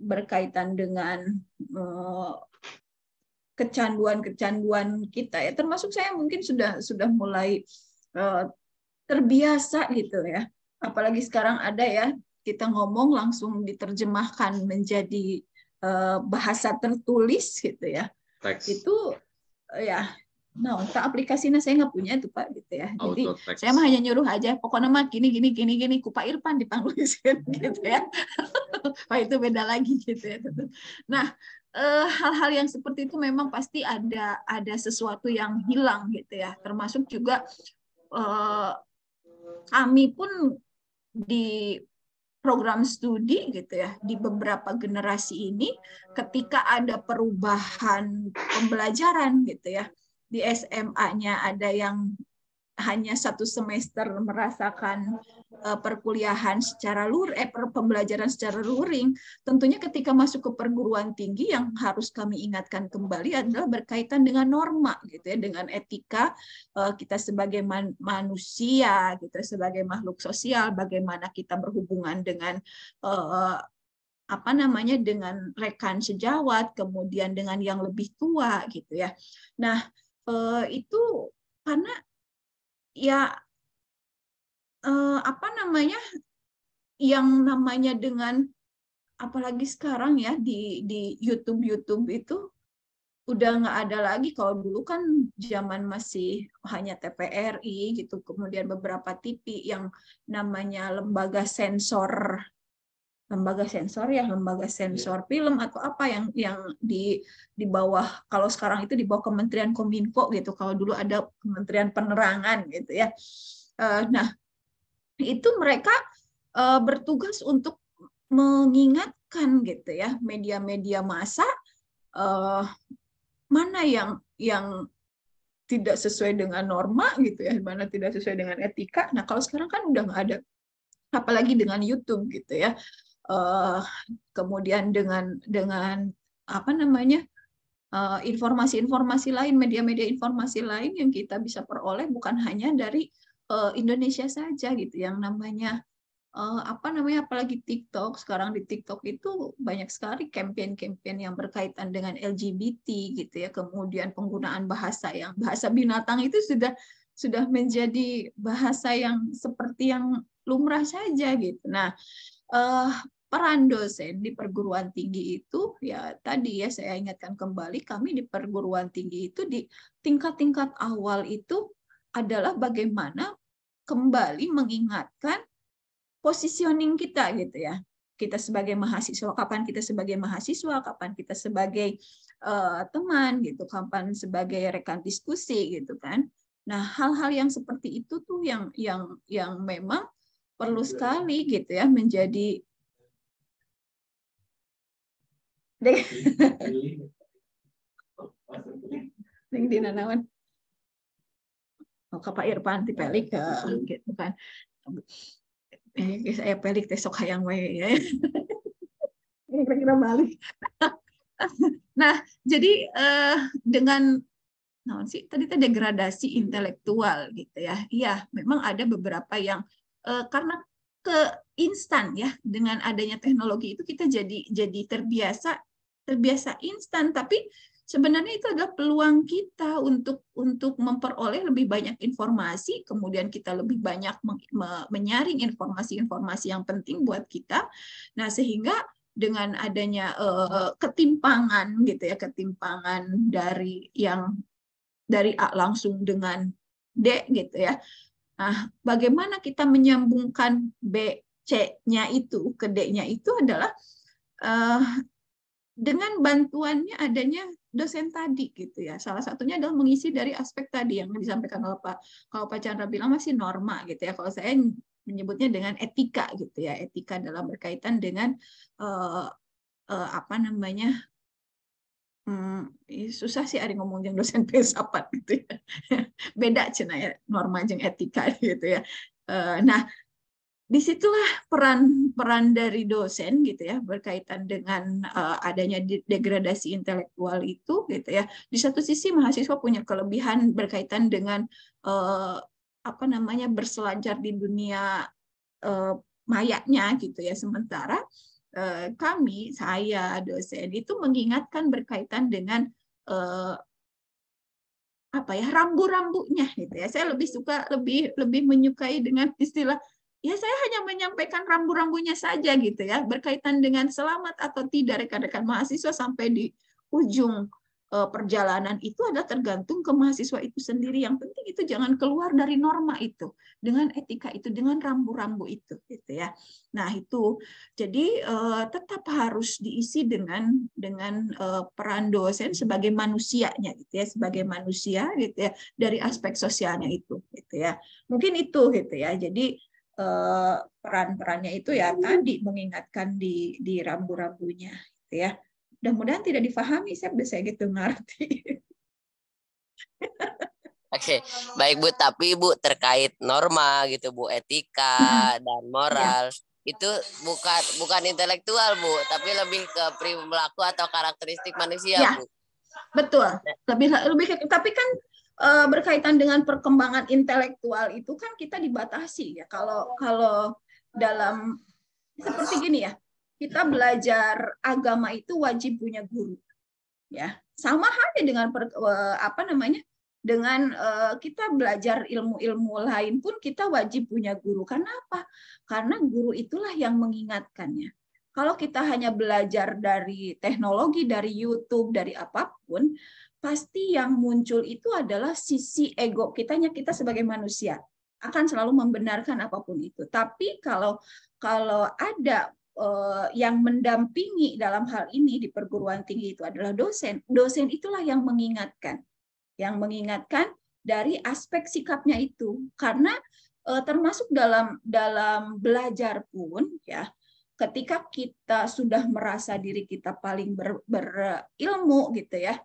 berkaitan dengan kecanduan-kecanduan kita ya, termasuk saya mungkin sudah sudah mulai terbiasa gitu ya. Apalagi sekarang ada ya kita ngomong langsung diterjemahkan menjadi eh, bahasa tertulis gitu ya. Text Itu eh, ya Nah, tak aplikasinya saya nggak punya itu Pak gitu ya. Jadi saya mah hanya nyuruh aja. Pokoknya mah gini gini gini gini Kupa Irfan dipanggilin [laughs] gitu ya. pak [laughs] itu beda lagi gitu ya. Nah eh, hal-hal yang seperti itu memang pasti ada ada sesuatu yang hilang gitu ya. Termasuk juga kami pun di program studi gitu ya di beberapa generasi ini ketika ada perubahan pembelajaran gitu ya di SMA-nya ada yang hanya satu semester merasakan uh, perkuliahan secara lur eh, pembelajaran secara luring, tentunya ketika masuk ke perguruan tinggi yang harus kami ingatkan kembali adalah berkaitan dengan norma gitu ya, dengan etika uh, kita sebagai man manusia, gitu sebagai makhluk sosial, bagaimana kita berhubungan dengan uh, apa namanya dengan rekan sejawat, kemudian dengan yang lebih tua gitu ya. Nah, uh, itu karena ya eh, apa namanya yang namanya dengan apalagi sekarang ya di di YouTube YouTube itu udah nggak ada lagi kalau dulu kan zaman masih hanya TPRI gitu kemudian beberapa TV yang namanya lembaga sensor lembaga sensor ya lembaga sensor iya. film atau apa yang yang di di bawah kalau sekarang itu di bawah Kementerian Kominfo gitu kalau dulu ada Kementerian Penerangan gitu ya eh, nah itu mereka eh, bertugas untuk mengingatkan gitu ya media-media massa eh, mana yang yang tidak sesuai dengan norma gitu ya mana tidak sesuai dengan etika nah kalau sekarang kan udah nggak ada apalagi dengan YouTube gitu ya uh, kemudian dengan dengan apa namanya eh, informasi-informasi uh, lain, media-media informasi lain yang kita bisa peroleh bukan hanya dari uh, Indonesia saja gitu, yang namanya uh, apa namanya apalagi TikTok sekarang di TikTok itu banyak sekali campaign-campaign yang berkaitan dengan LGBT gitu ya, kemudian penggunaan bahasa yang bahasa binatang itu sudah sudah menjadi bahasa yang seperti yang lumrah saja gitu. Nah, uh, peran dosen di perguruan tinggi itu ya tadi ya saya ingatkan kembali kami di perguruan tinggi itu di tingkat-tingkat awal itu adalah bagaimana kembali mengingatkan positioning kita gitu ya kita sebagai mahasiswa kapan kita sebagai mahasiswa kapan kita sebagai uh, teman gitu kapan sebagai rekan diskusi gitu kan nah hal-hal yang seperti itu tuh yang yang yang memang perlu iya. sekali gitu ya menjadi Ding dinanawan. Oh, Pak Irfan di pelik eh, iya. gitu kan. Eh, saya pelik besok hayang wae ya. ini Kira-kira balik. [laughs] Nah, jadi eh, dengan naon sih tadi tadi degradasi intelektual gitu ya. Iya, memang ada beberapa yang uh, karena ke instan ya dengan adanya teknologi itu kita jadi jadi terbiasa terbiasa instan tapi sebenarnya itu adalah peluang kita untuk untuk memperoleh lebih banyak informasi kemudian kita lebih banyak menyaring informasi-informasi yang penting buat kita nah sehingga dengan adanya uh, ketimpangan gitu ya ketimpangan dari yang dari A langsung dengan D gitu ya Nah, bagaimana kita menyambungkan B, C-nya itu ke D-nya itu adalah uh, dengan bantuannya adanya dosen tadi gitu ya. Salah satunya adalah mengisi dari aspek tadi yang disampaikan oleh Pak kalau Pak Chandra bilang masih norma gitu ya. Kalau saya menyebutnya dengan etika gitu ya. Etika dalam berkaitan dengan uh, uh, apa namanya hmm, susah sih ada ngomong yang dosen filsafat gitu ya. [laughs] Beda cina ya norma jeng etika [laughs] gitu ya. Eh, nah disitulah peran peran dari dosen gitu ya berkaitan dengan eh, adanya degradasi intelektual itu gitu ya di satu sisi mahasiswa punya kelebihan berkaitan dengan eh, apa namanya berselancar di dunia mayatnya gitu ya sementara Eh, kami, saya, dosen itu mengingatkan berkaitan dengan eh, apa ya rambu-rambunya gitu ya. Saya lebih suka lebih lebih menyukai dengan istilah ya saya hanya menyampaikan rambu-rambunya saja gitu ya berkaitan dengan selamat atau tidak rekan-rekan mahasiswa sampai di ujung Eh, perjalanan itu adalah tergantung ke mahasiswa itu sendiri. Yang penting itu jangan keluar dari norma itu dengan etika itu, dengan rambu-rambu itu, gitu ya. Nah itu jadi eh, tetap harus diisi dengan dengan eh, peran dosen sebagai manusianya, gitu ya, sebagai manusia, gitu ya, dari aspek sosialnya itu, gitu ya. Mungkin itu, gitu ya. Jadi peran-perannya itu ya tadi mengingatkan di di rambu-rambunya, gitu ya mudah-mudahan tidak difahami saya bisa gitu ngerti [laughs] Oke, okay. baik Bu. Tapi Bu terkait norma gitu, Bu etika iya. dan moral ya. itu bukan bukan intelektual Bu, tapi lebih ke perilaku atau karakteristik manusia ya. Bu. Betul. Nah. Lebih lebih tapi kan e, berkaitan dengan perkembangan intelektual itu kan kita dibatasi ya. Kalau kalau dalam seperti gini ya, kita belajar agama itu wajib punya guru. Ya, sama halnya dengan per, eh, apa namanya? dengan eh, kita belajar ilmu-ilmu lain pun kita wajib punya guru. Karena apa? Karena guru itulah yang mengingatkannya. Kalau kita hanya belajar dari teknologi, dari YouTube, dari apapun, pasti yang muncul itu adalah sisi ego kitanya kita sebagai manusia akan selalu membenarkan apapun itu. Tapi kalau kalau ada Eh, yang mendampingi dalam hal ini di perguruan tinggi itu adalah dosen. Dosen itulah yang mengingatkan, yang mengingatkan dari aspek sikapnya itu karena eh, termasuk dalam dalam belajar pun ya ketika kita sudah merasa diri kita paling ber, berilmu gitu ya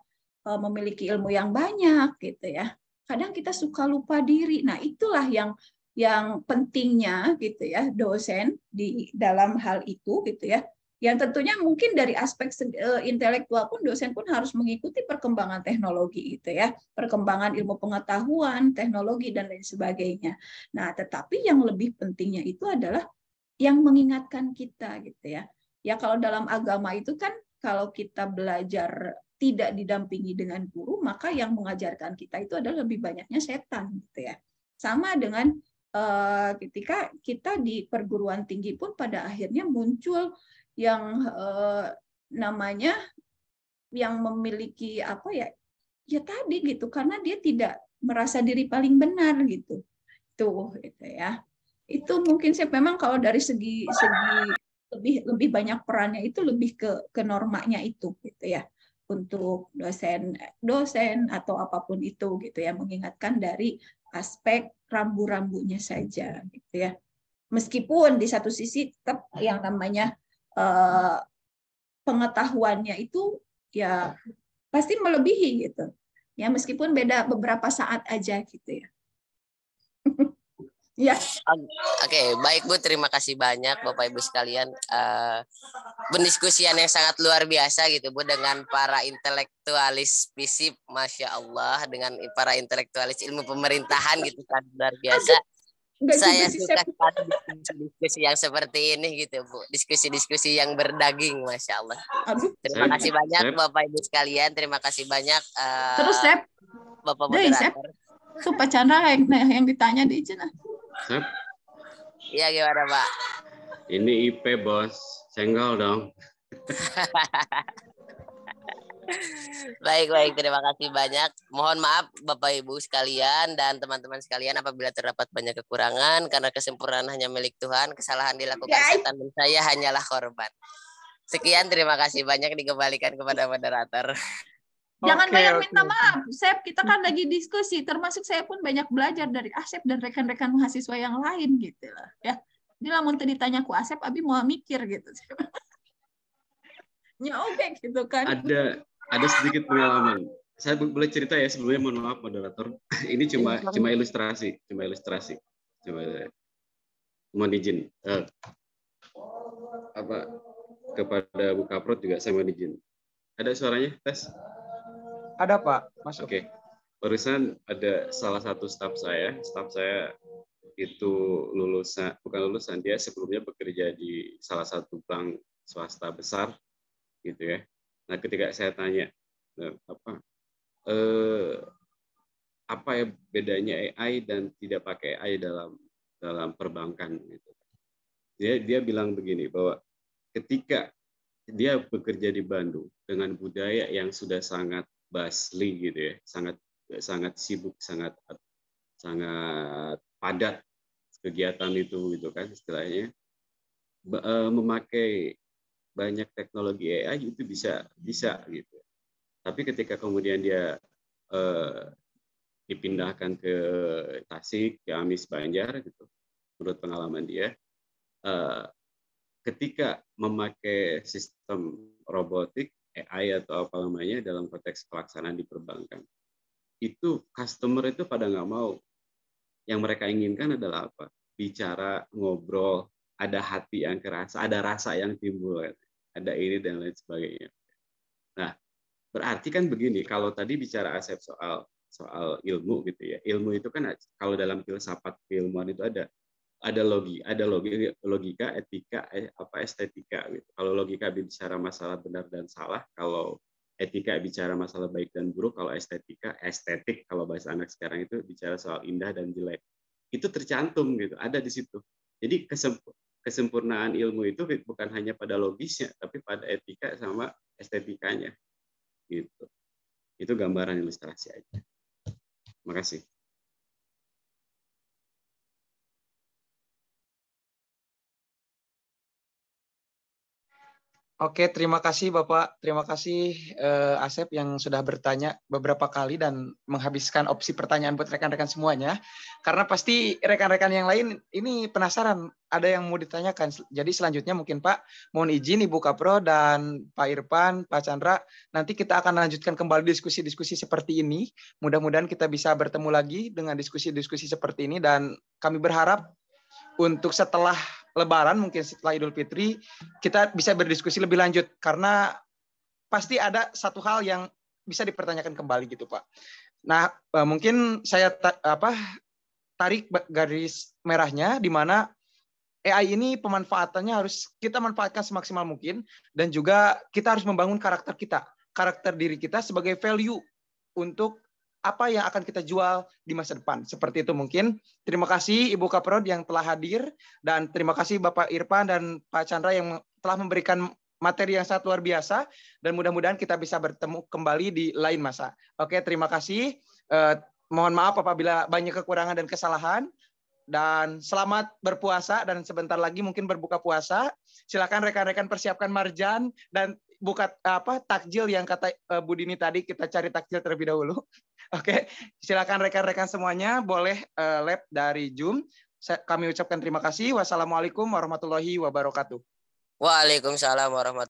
eh, memiliki ilmu yang banyak gitu ya kadang kita suka lupa diri nah itulah yang yang pentingnya gitu ya dosen di dalam hal itu gitu ya yang tentunya mungkin dari aspek eh, intelektual pun dosen pun harus mengikuti perkembangan teknologi itu ya, perkembangan ilmu pengetahuan, teknologi dan lain sebagainya. Nah, tetapi yang lebih pentingnya itu adalah yang mengingatkan kita gitu ya. Ya kalau dalam agama itu kan kalau kita belajar tidak didampingi dengan guru, maka yang mengajarkan kita itu adalah lebih banyaknya setan gitu ya. Sama dengan Eh, ketika kita di perguruan tinggi pun pada akhirnya muncul yang eh, namanya yang memiliki apa ya ya tadi gitu karena dia tidak merasa diri paling benar gitu tuh gitu ya itu mungkin sih memang kalau dari segi segi lebih lebih banyak perannya itu lebih ke ke normanya itu gitu ya untuk dosen dosen atau apapun itu gitu ya mengingatkan dari aspek rambu-rambunya saja gitu ya meskipun di satu sisi tetap yang namanya uh, pengetahuannya itu ya pasti melebihi gitu ya meskipun beda beberapa saat aja gitu ya Ya. Oke, okay, baik Bu, terima kasih banyak Bapak Ibu sekalian. Uh, yang sangat luar biasa gitu Bu dengan para intelektualis FISIP, Masya Allah, dengan para intelektualis ilmu pemerintahan gitu kan luar biasa. Gak Saya suka sekali diskusi yang seperti ini gitu Bu, diskusi-diskusi yang berdaging Masya Allah. Aduh. Terima kasih banyak Bapak Ibu sekalian, terima kasih banyak. Uh, Terus Sep. Bapak Moderator. Sep. Tuh Pak yang, yang ditanya di sana. Sep? Iya gimana Pak? Ini IP bos, senggol dong. [laughs] baik baik terima kasih banyak. Mohon maaf Bapak Ibu sekalian dan teman-teman sekalian apabila terdapat banyak kekurangan karena kesempurnaan hanya milik Tuhan, kesalahan dilakukan setan dan saya hanyalah korban. Sekian terima kasih banyak dikembalikan kepada moderator. Jangan okay, banyak okay. minta maaf, Sep. Kita kan lagi diskusi, termasuk saya pun banyak belajar dari Asep dan rekan-rekan mahasiswa yang lain gitu lah, ya. ini lah mau ditanya ku Asep, Abi mau mikir gitu. ya oke okay, gitu kan. Ada ada sedikit pengalaman. Saya boleh cerita ya sebelumnya mohon maaf moderator. [laughs] Ini cuma ya, cuma ilustrasi, cuma ilustrasi. Cuma mohon izin. Uh, apa kepada Bu Kaprot juga saya mohon izin. Ada suaranya, tes? Ada Pak, masuk. Oke. Okay. Barusan ada salah satu staf saya, staf saya itu lulusan bukan lulusan dia sebelumnya bekerja di salah satu bank swasta besar gitu ya. Nah, ketika saya tanya nah, apa eh, apa ya bedanya AI dan tidak pakai AI dalam dalam perbankan gitu. Dia dia bilang begini bahwa ketika dia bekerja di Bandung dengan budaya yang sudah sangat Basli gitu ya sangat sangat sibuk sangat sangat padat kegiatan itu gitu kan istilahnya eh, memakai banyak teknologi AI itu bisa bisa gitu tapi ketika kemudian dia eh, dipindahkan ke Tasik ke Amis Banjar gitu menurut pengalaman dia eh, ketika memakai sistem robotik AI atau apa namanya dalam konteks pelaksanaan di perbankan. Itu customer itu pada nggak mau. Yang mereka inginkan adalah apa? Bicara, ngobrol, ada hati yang keras ada rasa yang timbul, ada ini dan lain sebagainya. Nah, berarti kan begini, kalau tadi bicara Asep soal soal ilmu gitu ya, ilmu itu kan kalau dalam filsafat keilmuan itu ada ada logi, ada logi, logika, etika, eh, apa estetika gitu. Kalau logika bicara masalah benar dan salah, kalau etika bicara masalah baik dan buruk, kalau estetika estetik kalau bahasa anak sekarang itu bicara soal indah dan jelek. Itu tercantum gitu, ada di situ. Jadi kesempurnaan ilmu itu bukan hanya pada logisnya, tapi pada etika sama estetikanya. Gitu. Itu gambaran ilustrasi aja. Terima kasih. Oke, terima kasih Bapak. Terima kasih uh, Asep yang sudah bertanya beberapa kali dan menghabiskan opsi pertanyaan buat rekan-rekan semuanya. Karena pasti rekan-rekan yang lain ini penasaran ada yang mau ditanyakan. Jadi selanjutnya mungkin Pak, mohon izin Ibu Kapro dan Pak Irfan, Pak Chandra, nanti kita akan lanjutkan kembali diskusi-diskusi seperti ini. Mudah-mudahan kita bisa bertemu lagi dengan diskusi-diskusi seperti ini dan kami berharap untuk setelah Lebaran mungkin setelah Idul Fitri kita bisa berdiskusi lebih lanjut karena pasti ada satu hal yang bisa dipertanyakan kembali gitu Pak. Nah eh, mungkin saya ta apa tarik garis merahnya di mana AI ini pemanfaatannya harus kita manfaatkan semaksimal mungkin dan juga kita harus membangun karakter kita, karakter diri kita sebagai value untuk apa yang akan kita jual di masa depan. Seperti itu mungkin. Terima kasih Ibu Kaprod yang telah hadir dan terima kasih Bapak Irfan dan Pak Chandra yang telah memberikan materi yang sangat luar biasa dan mudah-mudahan kita bisa bertemu kembali di lain masa. Oke, terima kasih. Eh, mohon maaf apabila banyak kekurangan dan kesalahan dan selamat berpuasa dan sebentar lagi mungkin berbuka puasa. Silakan rekan-rekan persiapkan marjan dan buka eh, apa takjil yang kata uh, Budini tadi kita cari takjil terlebih dahulu. Oke, silakan rekan-rekan semuanya boleh uh, lab dari Zoom. Kami ucapkan terima kasih. Wassalamualaikum warahmatullahi wabarakatuh. Waalaikumsalam warahmatullahi